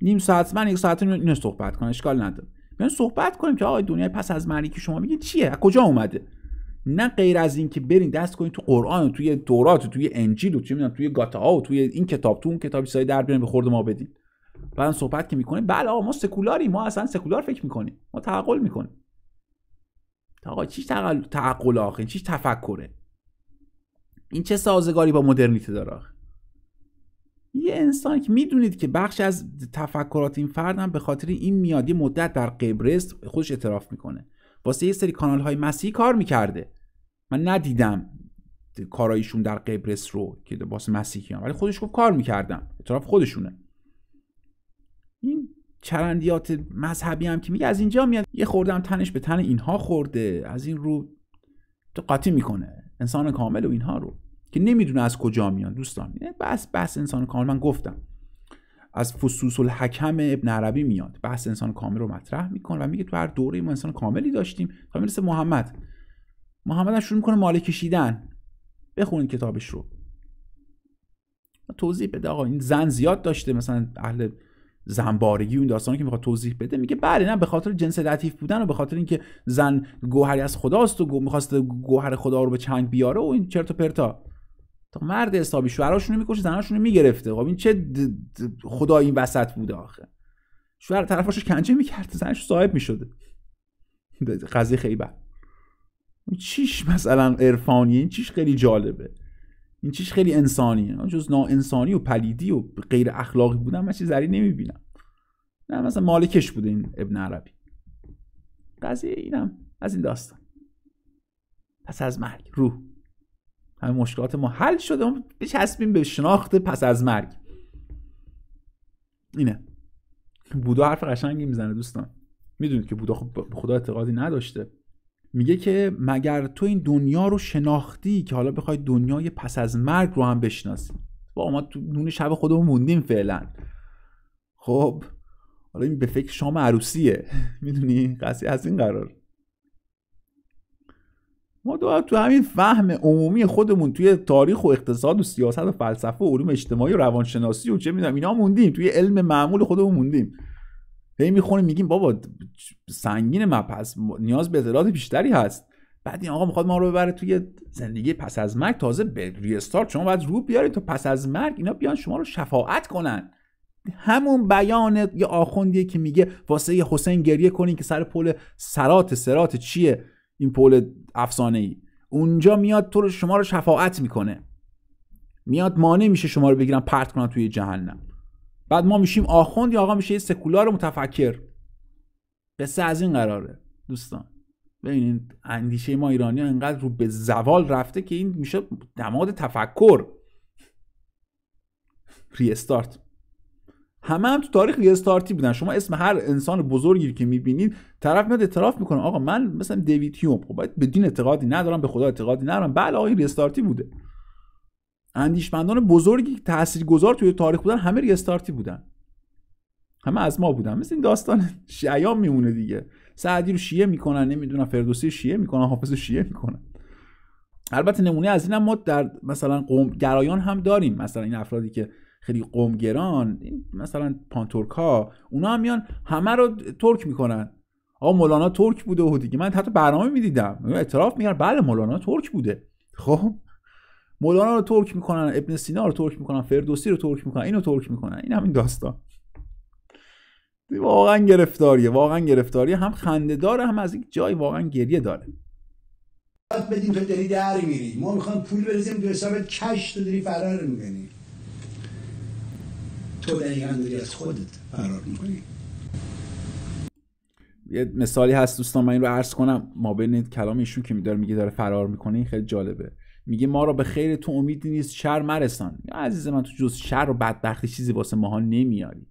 S1: نیم ساعت من یک ساعت اینو صحبت کنم اشکال نداره بیان صحبت کنیم که آقای دنیای پس از مرگی که شما میگین چیه از کجا اومده نه غیر از این که برین دست کنین تو قرآن و توی تورات و توی انجیل و توی میدونم توی گاتا و توی این کتاب تو اون کتابی سایه در بیارین به خورد ما بدین بعدم صحبت که میکنه بله آقا ما سکولاری ما اصلا سکولار فکر میکنیم ما تعقل میکنیم آقا چی تعقل تعقل آخه چی تفکره این چه سازگاری با مدرنیته داره یه انسانی که میدونید که بخش از تفکرات این فرد به خاطر این میادی مدت در قبرس خودش اعتراف میکنه واسه یه سری کانال های مسیحی کار میکرده من ندیدم کارایشون در قبرس رو که واسه مسیحیان ولی خودش گفت کار میکردم اعتراف خودشونه چرندیات مذهبی هم که میگه از اینجا میاد یه خوردم تنش به تن اینها خورده از این رو قاطی میکنه انسان کامل و اینها رو که نمیدونه از کجا میان دوستان بس بس انسان کامل من گفتم از فصوص الحکم ابن عربی میاد بحث انسان کامل رو مطرح میکنه و میگه تو هر دوره ما انسان کاملی داشتیم تا میرسه محمد محمد هم شروع میکنه ماله کشیدن بخونید کتابش رو توضیح بده آقا این زن زیاد داشته مثلا اهل زنبارگی اون داستانی که میخواد توضیح بده میگه بله نه به خاطر جنس لطیف بودن و به خاطر اینکه زن گوهری از خداست و میخواست گوهر خدا رو به چنگ بیاره و این چرت و پرتا تا مرد حسابی شوهراشونو میکشه زناشونو میگرفته خب این چه خدا این وسط بوده آخه شوهر طرفاشو کنجه میکرد زنش صاحب میشده قضیه خیلی چیش مثلا عرفانی این چیش خیلی جالبه این چیز خیلی انسانیه جز ناانسانی و پلیدی و غیر اخلاقی بودن من چیز زری نمیبینم نه مثلا مالکش بوده این ابن عربی قضیه اینم از این داستان پس از مرگ روح همه مشکلات ما حل شده ما بچسبیم به شناخت پس از مرگ اینه بودا حرف قشنگی میزنه دوستان میدونید که بودا خب خدا اعتقادی نداشته میگه که مگر تو این دنیا رو شناختی که حالا بخوای دنیای پس از مرگ رو هم بشناسی با ما تو نون شب خودمون موندیم فعلا خب حالا این به فکر شام عروسیه میدونی قصی از این قرار ما دو تو همین فهم عمومی خودمون توی تاریخ و اقتصاد و سیاست و فلسفه و علوم اجتماعی و روانشناسی و چه میدونم اینا موندیم توی علم معمول خودمون موندیم هی میخونیم میگیم بابا سنگین پس نیاز به اطلاعات بیشتری هست بعد این آقا میخواد ما رو ببره توی زندگی پس از مرگ تازه به ریستارت شما باید رو بیارید تو پس از مرگ اینا بیان شما رو شفاعت کنن همون بیان یه آخوندیه که میگه واسه حسین گریه کنین که سر پل سرات سرات چیه این پل افسانه ای اونجا میاد تو رو شما رو شفاعت میکنه میاد مانع میشه شما رو بگیرن پرت کنن توی جهنم بعد ما میشیم آخوند یا آقا میشه یه سکولار متفکر قصه از این قراره دوستان ببینید اندیشه ما ایرانی ها انقدر رو به زوال رفته که این میشه دماد تفکر ریستارت همه هم تو تاریخ ریستارتی بودن شما اسم هر انسان بزرگی که میبینید طرف میاد اعتراف میکنه آقا من مثلا دیوید هیوم خب باید به دین اعتقادی ندارم به خدا اعتقادی ندارم بله آقا ریستارتی بوده اندیشمندان بزرگی که تاثیرگذار توی تاریخ بودن همه ریستارتی بودن همه از ما بودن مثل این داستان شیعیان میمونه دیگه سعدی رو شیعه میکنن نمیدونم فردوسی شیعه میکنن حافظ شیعه میکنن البته نمونه از اینم ما در مثلا قوم گرایان هم داریم مثلا این افرادی که خیلی قومگران مثلا پانتورک ها اونا هم میان همه رو ترک میکنن آقا مولانا ترک بوده و دیگه من حتی برنامه میدیدم اعتراف میگن بله مولانا ترک بوده خب مولانا رو ترک میکنن ابن سینا رو ترک میکنن فردوسی رو ترک میکنن اینو ترک میکنن این همین داستان واقعا گرفتاریه واقعا گرفتاریه هم خنده داره هم از یک جای واقعا گریه داره
S2: بدیم تو داری در میری ما میخوام پول بریزیم به حسابت کش تو داری فرار میکنی تو دقیقا داری از خودت
S1: فرار میکنی یه مثالی هست دوستان من این رو عرض کنم ما ببینید کلام ایشون که می‌داره میگه داره فرار میکنه این خیلی جالبه میگه ما را به خیر تو امیدی نیست شر مرسان عزیز من تو جز شر و بدبختی چیزی واسه ماها نمیاری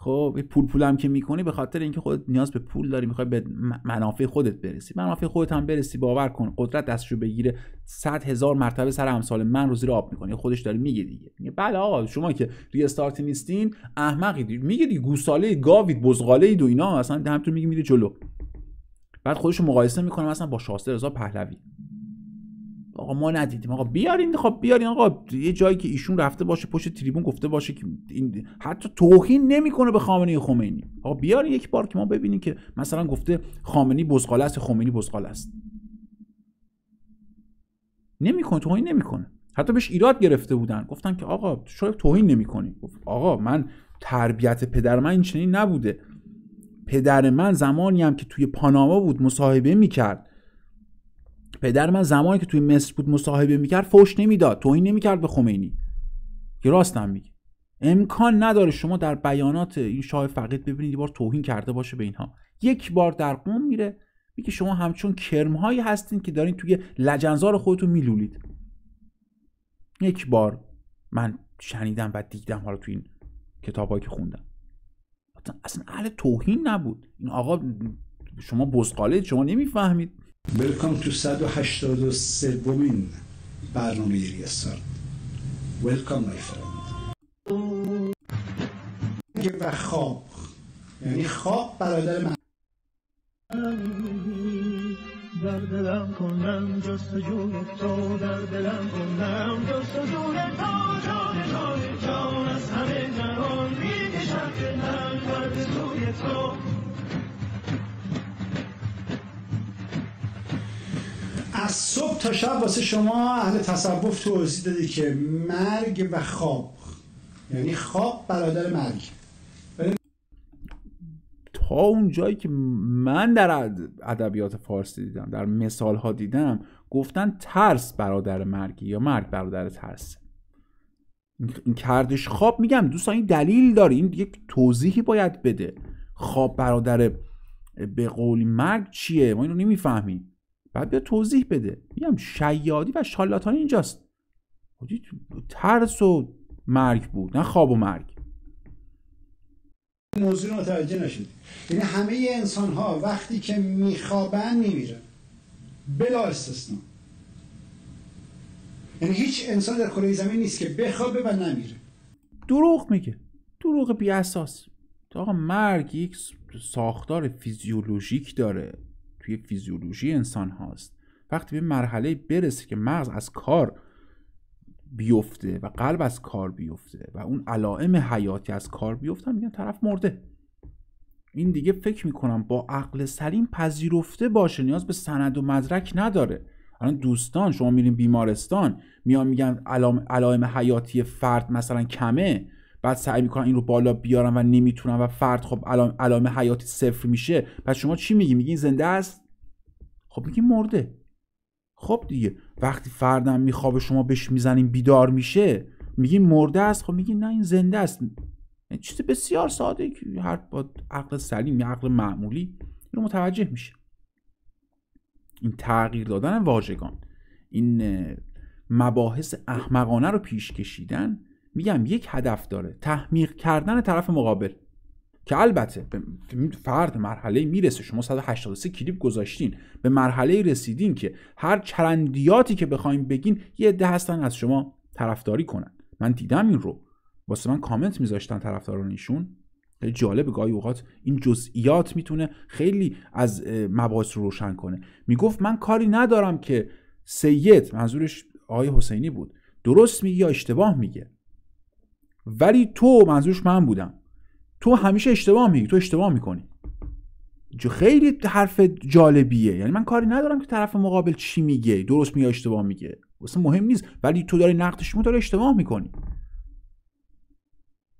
S1: خب پول پولم که میکنی به خاطر اینکه خودت نیاز به پول داری میخوای به منافع خودت برسی منافع خودت هم برسی باور کن قدرت دستشو بگیره صد هزار مرتبه سر امثال من رو زیر آب میکنه خودش داره میگه دیگه میگه بله آقا شما که ریستارت نیستین احمقی دیگه میگه دیگه گوساله گاوید بزغاله اید و اینا اصلا همینطور میگه میره جلو بعد خودشو مقایسه میکنه مثلا با شاستر رضا پهلوی آقا ما ندیدیم آقا بیارین خب بیارین آقا یه جایی که ایشون رفته باشه پشت تریبون گفته باشه که این حتی توهین نمیکنه به خامنه خمینی آقا بیارین یک بار که ما ببینیم که مثلا گفته خامنی بزغاله است خمینی بزغاله است نمیکنه توهین نمیکنه حتی بهش ایراد گرفته بودن گفتن که آقا شاید توهین نمیکنی گفت آقا من تربیت پدر من این چنین نبوده پدر من زمانی هم که توی پاناما بود مصاحبه میکرد پدر من زمانی که توی مصر بود مصاحبه میکرد فوش نمیداد توهین نمیکرد به خمینی که راستم میگه امکان نداره شما در بیانات این شاه فقید ببینید یه بار توهین کرده باشه به اینها یک بار در قوم میره میگه شما همچون کرمهایی هستین که دارین توی لجنزار خودتون میلولید یک بار من شنیدم و دیدم حالا توی این کتابایی که خوندم اصلا اهل توهین نبود این آقا شما بزقاله شما نمیفهمید ویلکام تو 183 بومین برنامه ریاستان ویلکام
S2: مای فرند و خواب یعنی خواب برادر من در دلم کنم جوی تو در دلم کنم جوی تو جان جان جان از همه جهان می کشم که من سوی تو از صبح تا شب واسه شما اهل تصوف توضیح داده که مرگ و خواب یعنی خواب برادر مرگ
S1: تا اون جایی که من در ادبیات فارسی دیدم در مثال ها دیدم گفتن ترس برادر مرگی یا مرگ برادر ترس این کردش خواب میگم دوستان این دلیل داره این یک توضیحی باید بده خواب برادر به قول مرگ چیه ما اینو نمیفهمیم بعد بیا توضیح بده میگم شیادی و شالاتانی اینجاست خب ترس و مرگ بود نه خواب و مرگ
S2: موضوع رو متوجه نشید یعنی همه انسان ها وقتی که میخوابن میمیرن بلا استثنا یعنی هیچ انسان در کره زمین نیست که بخوابه
S1: و نمیره دروغ میگه دروغ بی اساس آقا مرگ یک ساختار فیزیولوژیک داره توی فیزیولوژی انسان هاست وقتی به مرحله برسه که مغز از کار بیفته و قلب از کار بیفته و اون علائم حیاتی از کار بیفته میگن طرف مرده این دیگه فکر میکنم با عقل سلیم پذیرفته باشه نیاز به سند و مدرک نداره الان دوستان شما میرین بیمارستان میان میگن علائم حیاتی فرد مثلا کمه بعد سعی میکنن این رو بالا بیارن و نمیتونن و فرد خب علام علامه حیاتی صفر میشه پس شما چی میگی میگی زنده است خب میگی مرده خب دیگه وقتی فردم میخوابه شما بهش میزنین بیدار میشه میگی مرده است خب میگی نه این زنده است این چیز بسیار ساده که هر با عقل سلیم یا عقل معمولی رو متوجه میشه این تغییر دادن واژگان این مباحث احمقانه رو پیش کشیدن میگم یک هدف داره تحمیق کردن طرف مقابل که البته فرد مرحله میرسه شما 183 کلیپ گذاشتین به مرحله رسیدین که هر چرندیاتی که بخوایم بگین یه عده هستن از شما طرفداری کنن من دیدم این رو واسه من کامنت میذاشتن طرفداران ایشون جالب گاهی اوقات این جزئیات میتونه خیلی از مباحث رو روشن کنه میگفت من کاری ندارم که سید منظورش آقای حسینی بود درست میگه یا اشتباه میگه ولی تو منظورش من بودم تو همیشه اشتباه میگی تو اشتباه میکنی خیلی حرف جالبیه یعنی من کاری ندارم که طرف مقابل چی میگه درست میگه اشتباه میگه واسه مهم نیست ولی تو داری نقدش میکنی داری اشتباه میکنی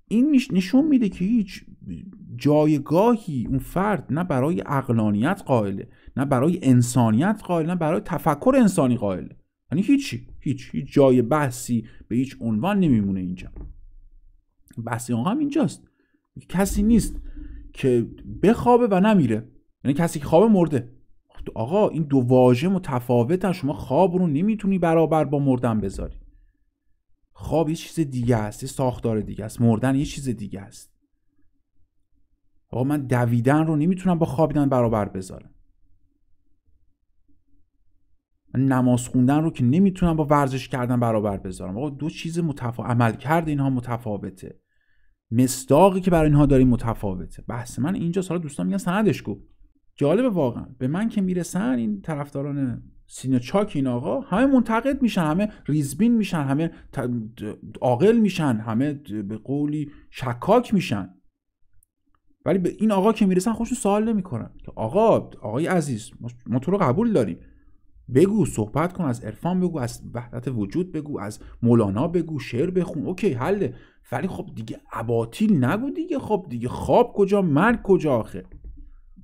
S1: این نشون میده که هیچ جایگاهی اون فرد نه برای اقلانیت قائله نه برای انسانیت قائل نه برای تفکر انسانی قائله یعنی هیچی هیچ هیچ جای بحثی به هیچ عنوان نمیمونه اینجا بحث اون هم اینجاست کسی نیست که بخوابه و نمیره یعنی کسی که خواب مرده آقا این دو واژه متفاوتن شما خواب رو نمیتونی برابر با مردن بذاری خواب یه چیز دیگه است یه ساختار دیگه است مردن یه چیز دیگه است آقا من دویدن رو نمیتونم با خوابیدن برابر بذارم من نماز خوندن رو که نمیتونم با ورزش کردن برابر بذارم آقا دو چیز متفاوت عمل کرد اینها متفاوته مصداقی که برای اینها داریم متفاوته بحث من اینجا حالا دوستان میگن سندش کو جالبه واقعا به من که میرسن این طرفداران سینوچاک این آقا همه منتقد میشن همه ریزبین میشن همه عاقل میشن همه به قولی شکاک میشن ولی به این آقا که میرسن خوشون سوال نمیکنن که آقا آقای عزیز ما تو رو قبول داریم بگو صحبت کن از عرفان بگو از وحدت وجود بگو از مولانا بگو شعر بخون اوکی حله ولی خب دیگه اباطیل نگو دیگه خب دیگه خواب کجا مرگ کجا آخه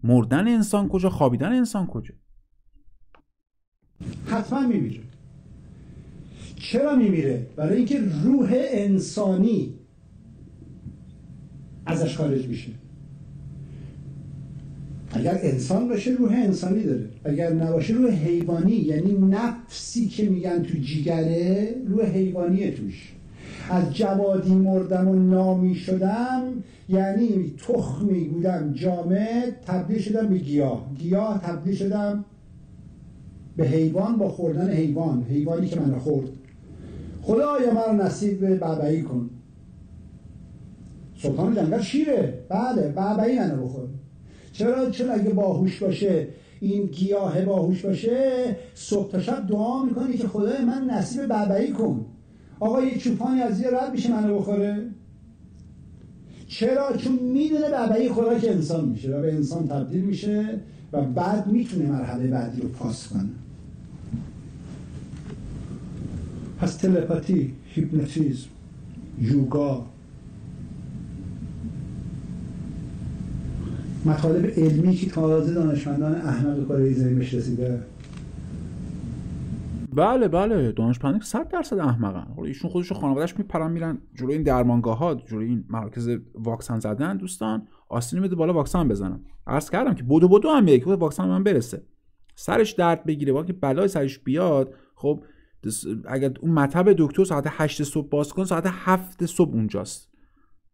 S1: مردن انسان کجا خوابیدن انسان کجا
S2: حتما میمیره چرا میمیره برای اینکه روح انسانی ازش خارج میشه اگر انسان باشه روح انسانی داره اگر نباشه روح حیوانی یعنی نفسی که میگن تو جیگره روح حیوانی توش از جوادی مردم و نامی شدم یعنی تخمی بودم جامد تبدیل شدم به گیاه گیاه تبدیل شدم به حیوان با خوردن حیوان حیوانی که من خورد خدایا من نصیب بعبعی کن سلطان جنگل شیره بله بعبعی من رو بخور چرا چون اگه باهوش باشه این گیاه باهوش باشه صبح تا شب دعا میکنه که خدای من نصیب بعبعی کن آقا یه چوپانی از یه رد میشه منو بخوره چرا چون میدونه به خدا که انسان میشه و به انسان تبدیل میشه و بعد میتونه مرحله بعدی رو پاس کنه پس تلپاتی هیپنوتیزم یوگا مطالب علمی که تازه دانشمندان احمق کره زمین بهش رسیده
S1: بله بله دانش پرنده 100 درصد احمقن حالا ایشون خودش و خانواده‌اش میپرن میرن جلوی این درمانگاه ها جلوی این مراکز واکسن زدن دوستان آستین بده بالا واکسن بزنم. عرض کردم که بدو بدو هم میره واکسن من برسه سرش درد بگیره واقعا که بلای سرش بیاد خب اگر اون مطب دکتر ساعت 8 صبح باز کن ساعت 7 صبح اونجاست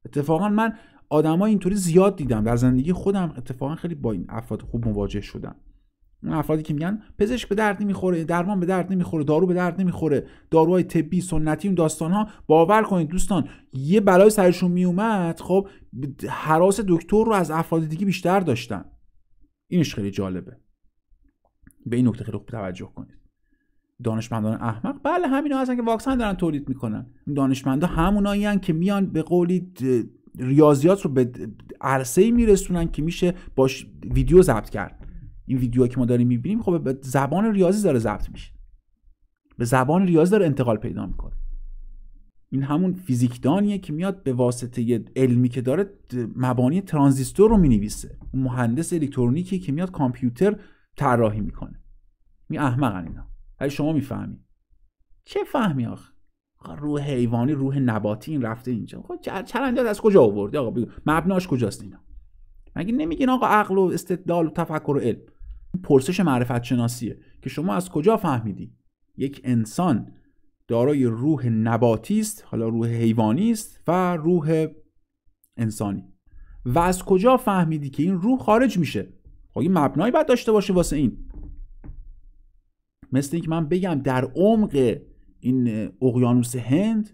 S1: اتفاقا من آدمای اینطوری زیاد دیدم در زندگی خودم اتفاقا خیلی با این افراد خوب مواجه شدم اون افرادی که میگن پزشک به درد نمیخوره درمان به درد نمیخوره دارو به درد نمیخوره داروهای طبی سنتی اون داستان ها باور کنید دوستان یه بلای سرشون میومد خب حراس دکتر رو از افراد دیگه بیشتر داشتن اینش خیلی جالبه به این نکته خیلی خوب توجه کنید دانشمندان احمق بله همینا هستن که واکسن دارن تولید میکنن دانشمندا همونایی که میان به قولی ریاضیات رو به عرصه ای میرسونن که میشه باش ویدیو ضبط کرد این ویدیو که ما داریم میبینیم خب به زبان ریاضی داره ضبط میشه به زبان ریاضی داره انتقال پیدا میکنه این همون فیزیکدانیه که میاد به واسطه علمی که داره مبانی ترانزیستور رو مینویسه اون مهندس الکترونیکی که میاد کامپیوتر طراحی میکنه می احمقن اینا ولی شما میفهمی چه فهمی آخ روح حیوانی روح نباتی این رفته اینجا خب چرندیات از کجا آوردی آقا مبناش کجاست اینا مگه نمیگین آقا عقل و استدلال و تفکر و علم پرسش معرفت شناسیه که شما از کجا فهمیدی یک انسان دارای روح نباتی است حالا روح حیوانی است و روح انسانی و از کجا فهمیدی که این روح خارج میشه خب این مبنایی باید داشته باشه واسه این مثل اینکه من بگم در عمق این اقیانوس هند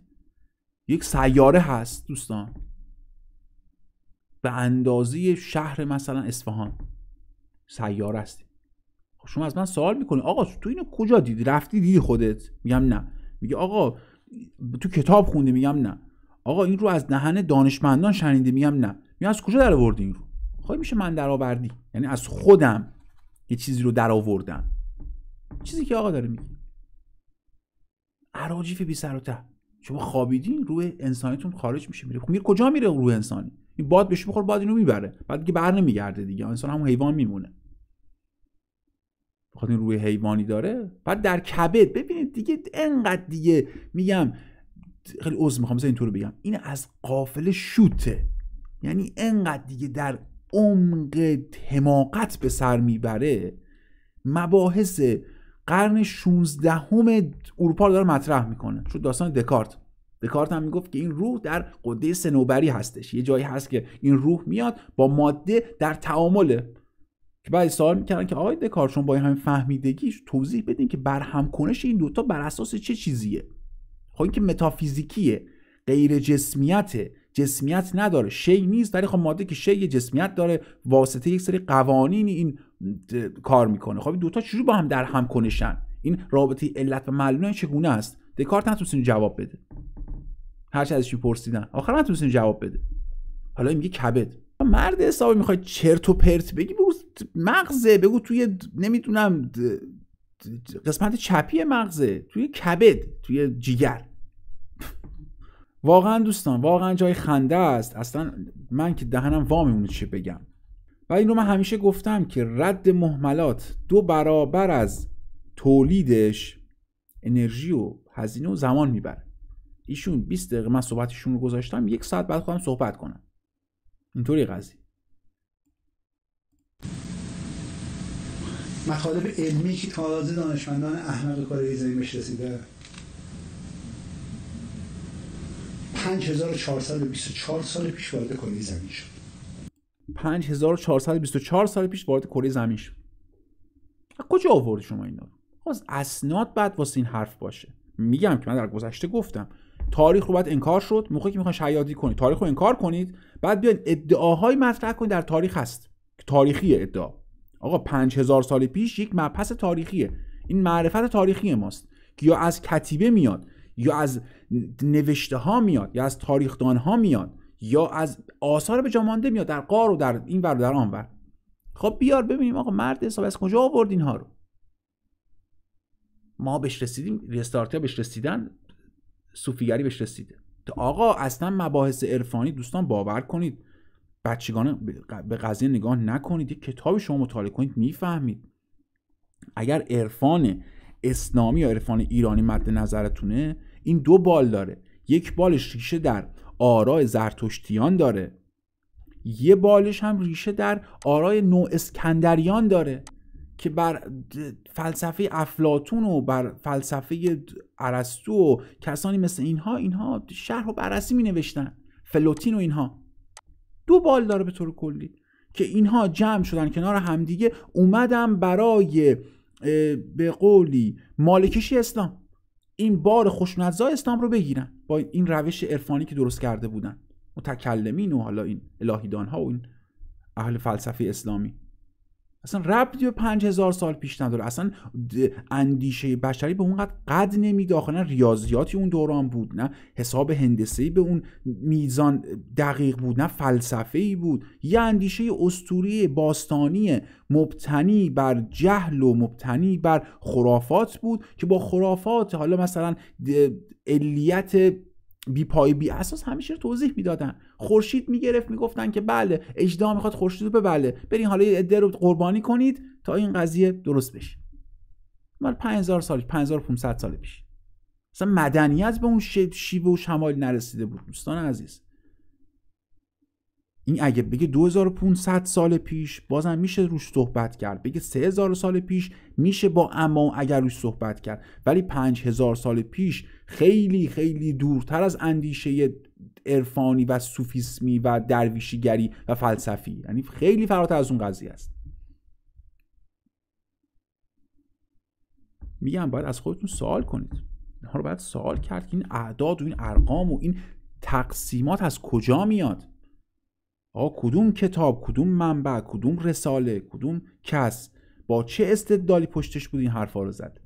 S1: یک سیاره هست دوستان به اندازه شهر مثلا اصفهان سیار هستی خب شما از من سوال میکنی آقا تو اینو کجا دیدی رفتی دیدی خودت میگم نه میگه آقا تو کتاب خوندی میگم نه آقا این رو از دهن دانشمندان شنیدی میگم نه میگم از کجا در آوردی این رو خب میشه من درآوردی یعنی از خودم یه چیزی رو در چیزی که آقا داره میگه عراجیف بی سر و ته شما خوابیدین روی انسانیتون خارج میشه میره خب میره کجا میره روی انسانی این باد بهش میخوره باد اینو میبره بعد دیگه بر نمیگرده دیگه انسان همون حیوان میمونه بخاطر این روی حیوانی داره بعد در کبد ببینید دیگه انقدر دیگه میگم خیلی عذر میخوام مثلا اینطور بگم این از قافل شوته یعنی انقدر دیگه در عمق حماقت به سر میبره مباحث قرن 16 اروپا رو داره مطرح میکنه شد داستان دکارت دکارت هم میگفت که این روح در قده سنوبری هستش یه جایی هست که این روح میاد با ماده در تعامله که بعد سوال میکردن که آقای دکارت شما با این همین فهمیدگیش توضیح بدین که برهم کنش این دوتا بر اساس چه چیزیه خب این که متافیزیکیه غیر جسمیته جسمیت نداره شی نیست ولی خب ماده که شی جسمیت داره واسطه یک سری قوانین این کار میکنه خب این دوتا چجور با هم در هم کنشن این رابطه علت و معلولی چگونه است دکارت نتونست جواب بده هر چی ازش پرسیدن آخر نتونستین جواب بده حالا میگه کبد مرد حساب میخواد چرت و پرت بگی بگو مغزه بگو توی نمیدونم قسمت چپی مغزه توی کبد توی جگر واقعا دوستان واقعا جای خنده است اصلا من که دهنم وا میمونه چی بگم و این رو من همیشه گفتم که رد محملات دو برابر از تولیدش انرژی و هزینه و زمان میبره ایشون 20 دقیقه من صحبتشون رو گذاشتم یک ساعت بعد خودم صحبت کنم اینطوری قضیه
S2: مطالب علمی که تازه دانشمندان احمق کاری زمین رسیده 5424 سال پیش وارد کره زمین شد
S1: 5424 سال پیش وارد کره زمین شد کجا آورد شما این رو؟ خب از اسناد بعد واسه این حرف باشه میگم که من در گذشته گفتم تاریخ رو باید انکار شد موقعی که میخواین شیادی کنید تاریخ رو انکار کنید بعد بیاین ادعاهای مطرح کنید در تاریخ هست تاریخی ادعا آقا 5000 سال پیش یک مبحث تاریخیه این معرفت تاریخی ماست که یا از کتیبه میاد یا از نوشته ها میاد یا از تاریخدان ها میاد یا از آثار به مانده میاد در قار و در این ور و در آن ور خب بیار ببینیم آقا مرد حساب از کجا آورد اینها رو ما بهش رسیدیم ریستارتیا بهش رسیدن صوفیگری بهش رسیده آقا اصلا مباحث عرفانی دوستان باور کنید بچگانه به قضیه نگاه نکنید یه کتابی شما مطالعه کنید میفهمید اگر عرفان اسلامی یا عرفان ایرانی مد نظرتونه این دو بال داره یک بالش ریشه در آرای زرتشتیان داره یه بالش هم ریشه در آرای نو اسکندریان داره که بر فلسفه افلاتون و بر فلسفه ارسطو و کسانی مثل اینها اینها شرح و بررسی می نوشتن فلوتین و اینها دو بال داره به طور کلی که اینها جمع شدن کنار همدیگه اومدن برای به قولی مالکشی اسلام این بار خوشنزا اسلام رو بگیرن با این روش عرفانی که درست کرده بودن متکلمین و حالا این الهیدان ها و این اهل فلسفه اسلامی اصلا ربطی به 5000 سال پیش نداره اصلا اندیشه بشری به اونقدر قد نمیداخت نه ریاضیاتی اون دوران بود نه حساب هندسی به اون میزان دقیق بود نه فلسفه ای بود یه اندیشه استوری باستانی مبتنی بر جهل و مبتنی بر خرافات بود که با خرافات حالا مثلا علیت بی پای بی اساس همیشه رو توضیح میدادن خورشید میگرفت میگفتن که بله اجدا میخواد خورشید رو بله برین حالا یه عده رو قربانی کنید تا این قضیه درست بشه مال 5000 سال 5500 سال پیش مثلا مدنیت به اون شیوه و شمال نرسیده بود دوستان عزیز این اگه بگه 2500 سال پیش بازم میشه روش صحبت کرد بگه 3000 سال پیش میشه با اما اگر روش صحبت کرد ولی 5000 سال پیش خیلی خیلی دورتر از اندیشه عرفانی و سوفیسمی و درویشیگری و فلسفی یعنی خیلی فراتر از اون قضیه است میگم باید از خودتون سوال کنید اینها رو باید سوال کرد که این اعداد و این ارقام و این تقسیمات از کجا میاد آقا کدوم کتاب کدوم منبع کدوم رساله کدوم کس با چه استدلالی پشتش بود این حرفا رو زده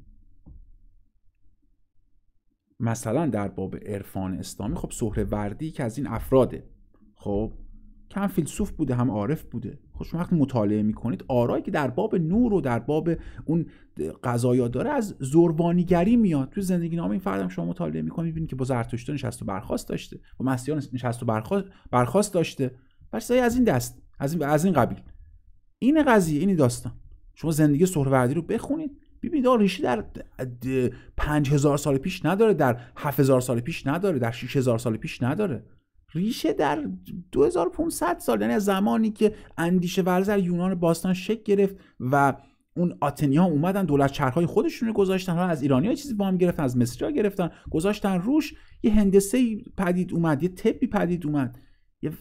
S1: مثلا در باب عرفان اسلامی خب وردی که از این افراده خب کم فیلسوف بوده هم عارف بوده خب شما وقتی مطالعه میکنید آرایی که در باب نور و در باب اون قضایا داره از زربانیگری میاد تو زندگی نامه این فردم شما مطالعه میکنید میبینید که با زرتشت نشست و برخواست داشته با مسیحیان نشست و برخواست, داشته پس از این دست از این از این قبیل این قضیه این داستان شما زندگی سهروردی رو بخونید ببینید آن ریشه در پنج هزار سال پیش نداره در هفت هزار سال پیش نداره در شیش هزار سال پیش نداره ریشه در 2500 سال یعنی زمانی که اندیشه ورزر یونان باستان شکل گرفت و اون ها اومدن دولت چرخهای خودشون رو گذاشتن حالا از ایرانی ها چیزی هم گرفتن از مصری گرفتن گذاشتن روش یه هندسه پدید اومد یه طبی پدید اومد یه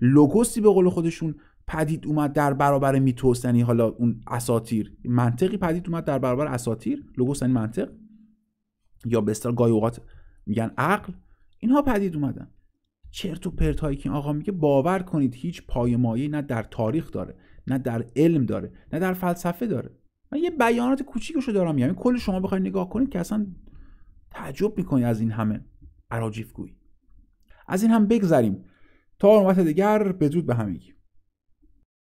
S1: لوگوسی به قول خودشون پدید اومد در برابر میتوس یعنی حالا اون اساتیر منطقی پدید اومد در برابر اساتیر لوگوس یعنی منطق یا به اصطلاح گاهی اوقات میگن عقل اینها پدید اومدن چرت و پرت هایی که آقا میگه باور کنید هیچ پایمایی نه در تاریخ داره نه در علم داره نه در فلسفه داره من یه بیانات کوچیکشو دارم میگم این کل شما بخواید نگاه کنید که اصلا تعجب میکنید از این همه عراجیف گویی از این هم بگذریم تا نوبت دیگر بدرود به همگی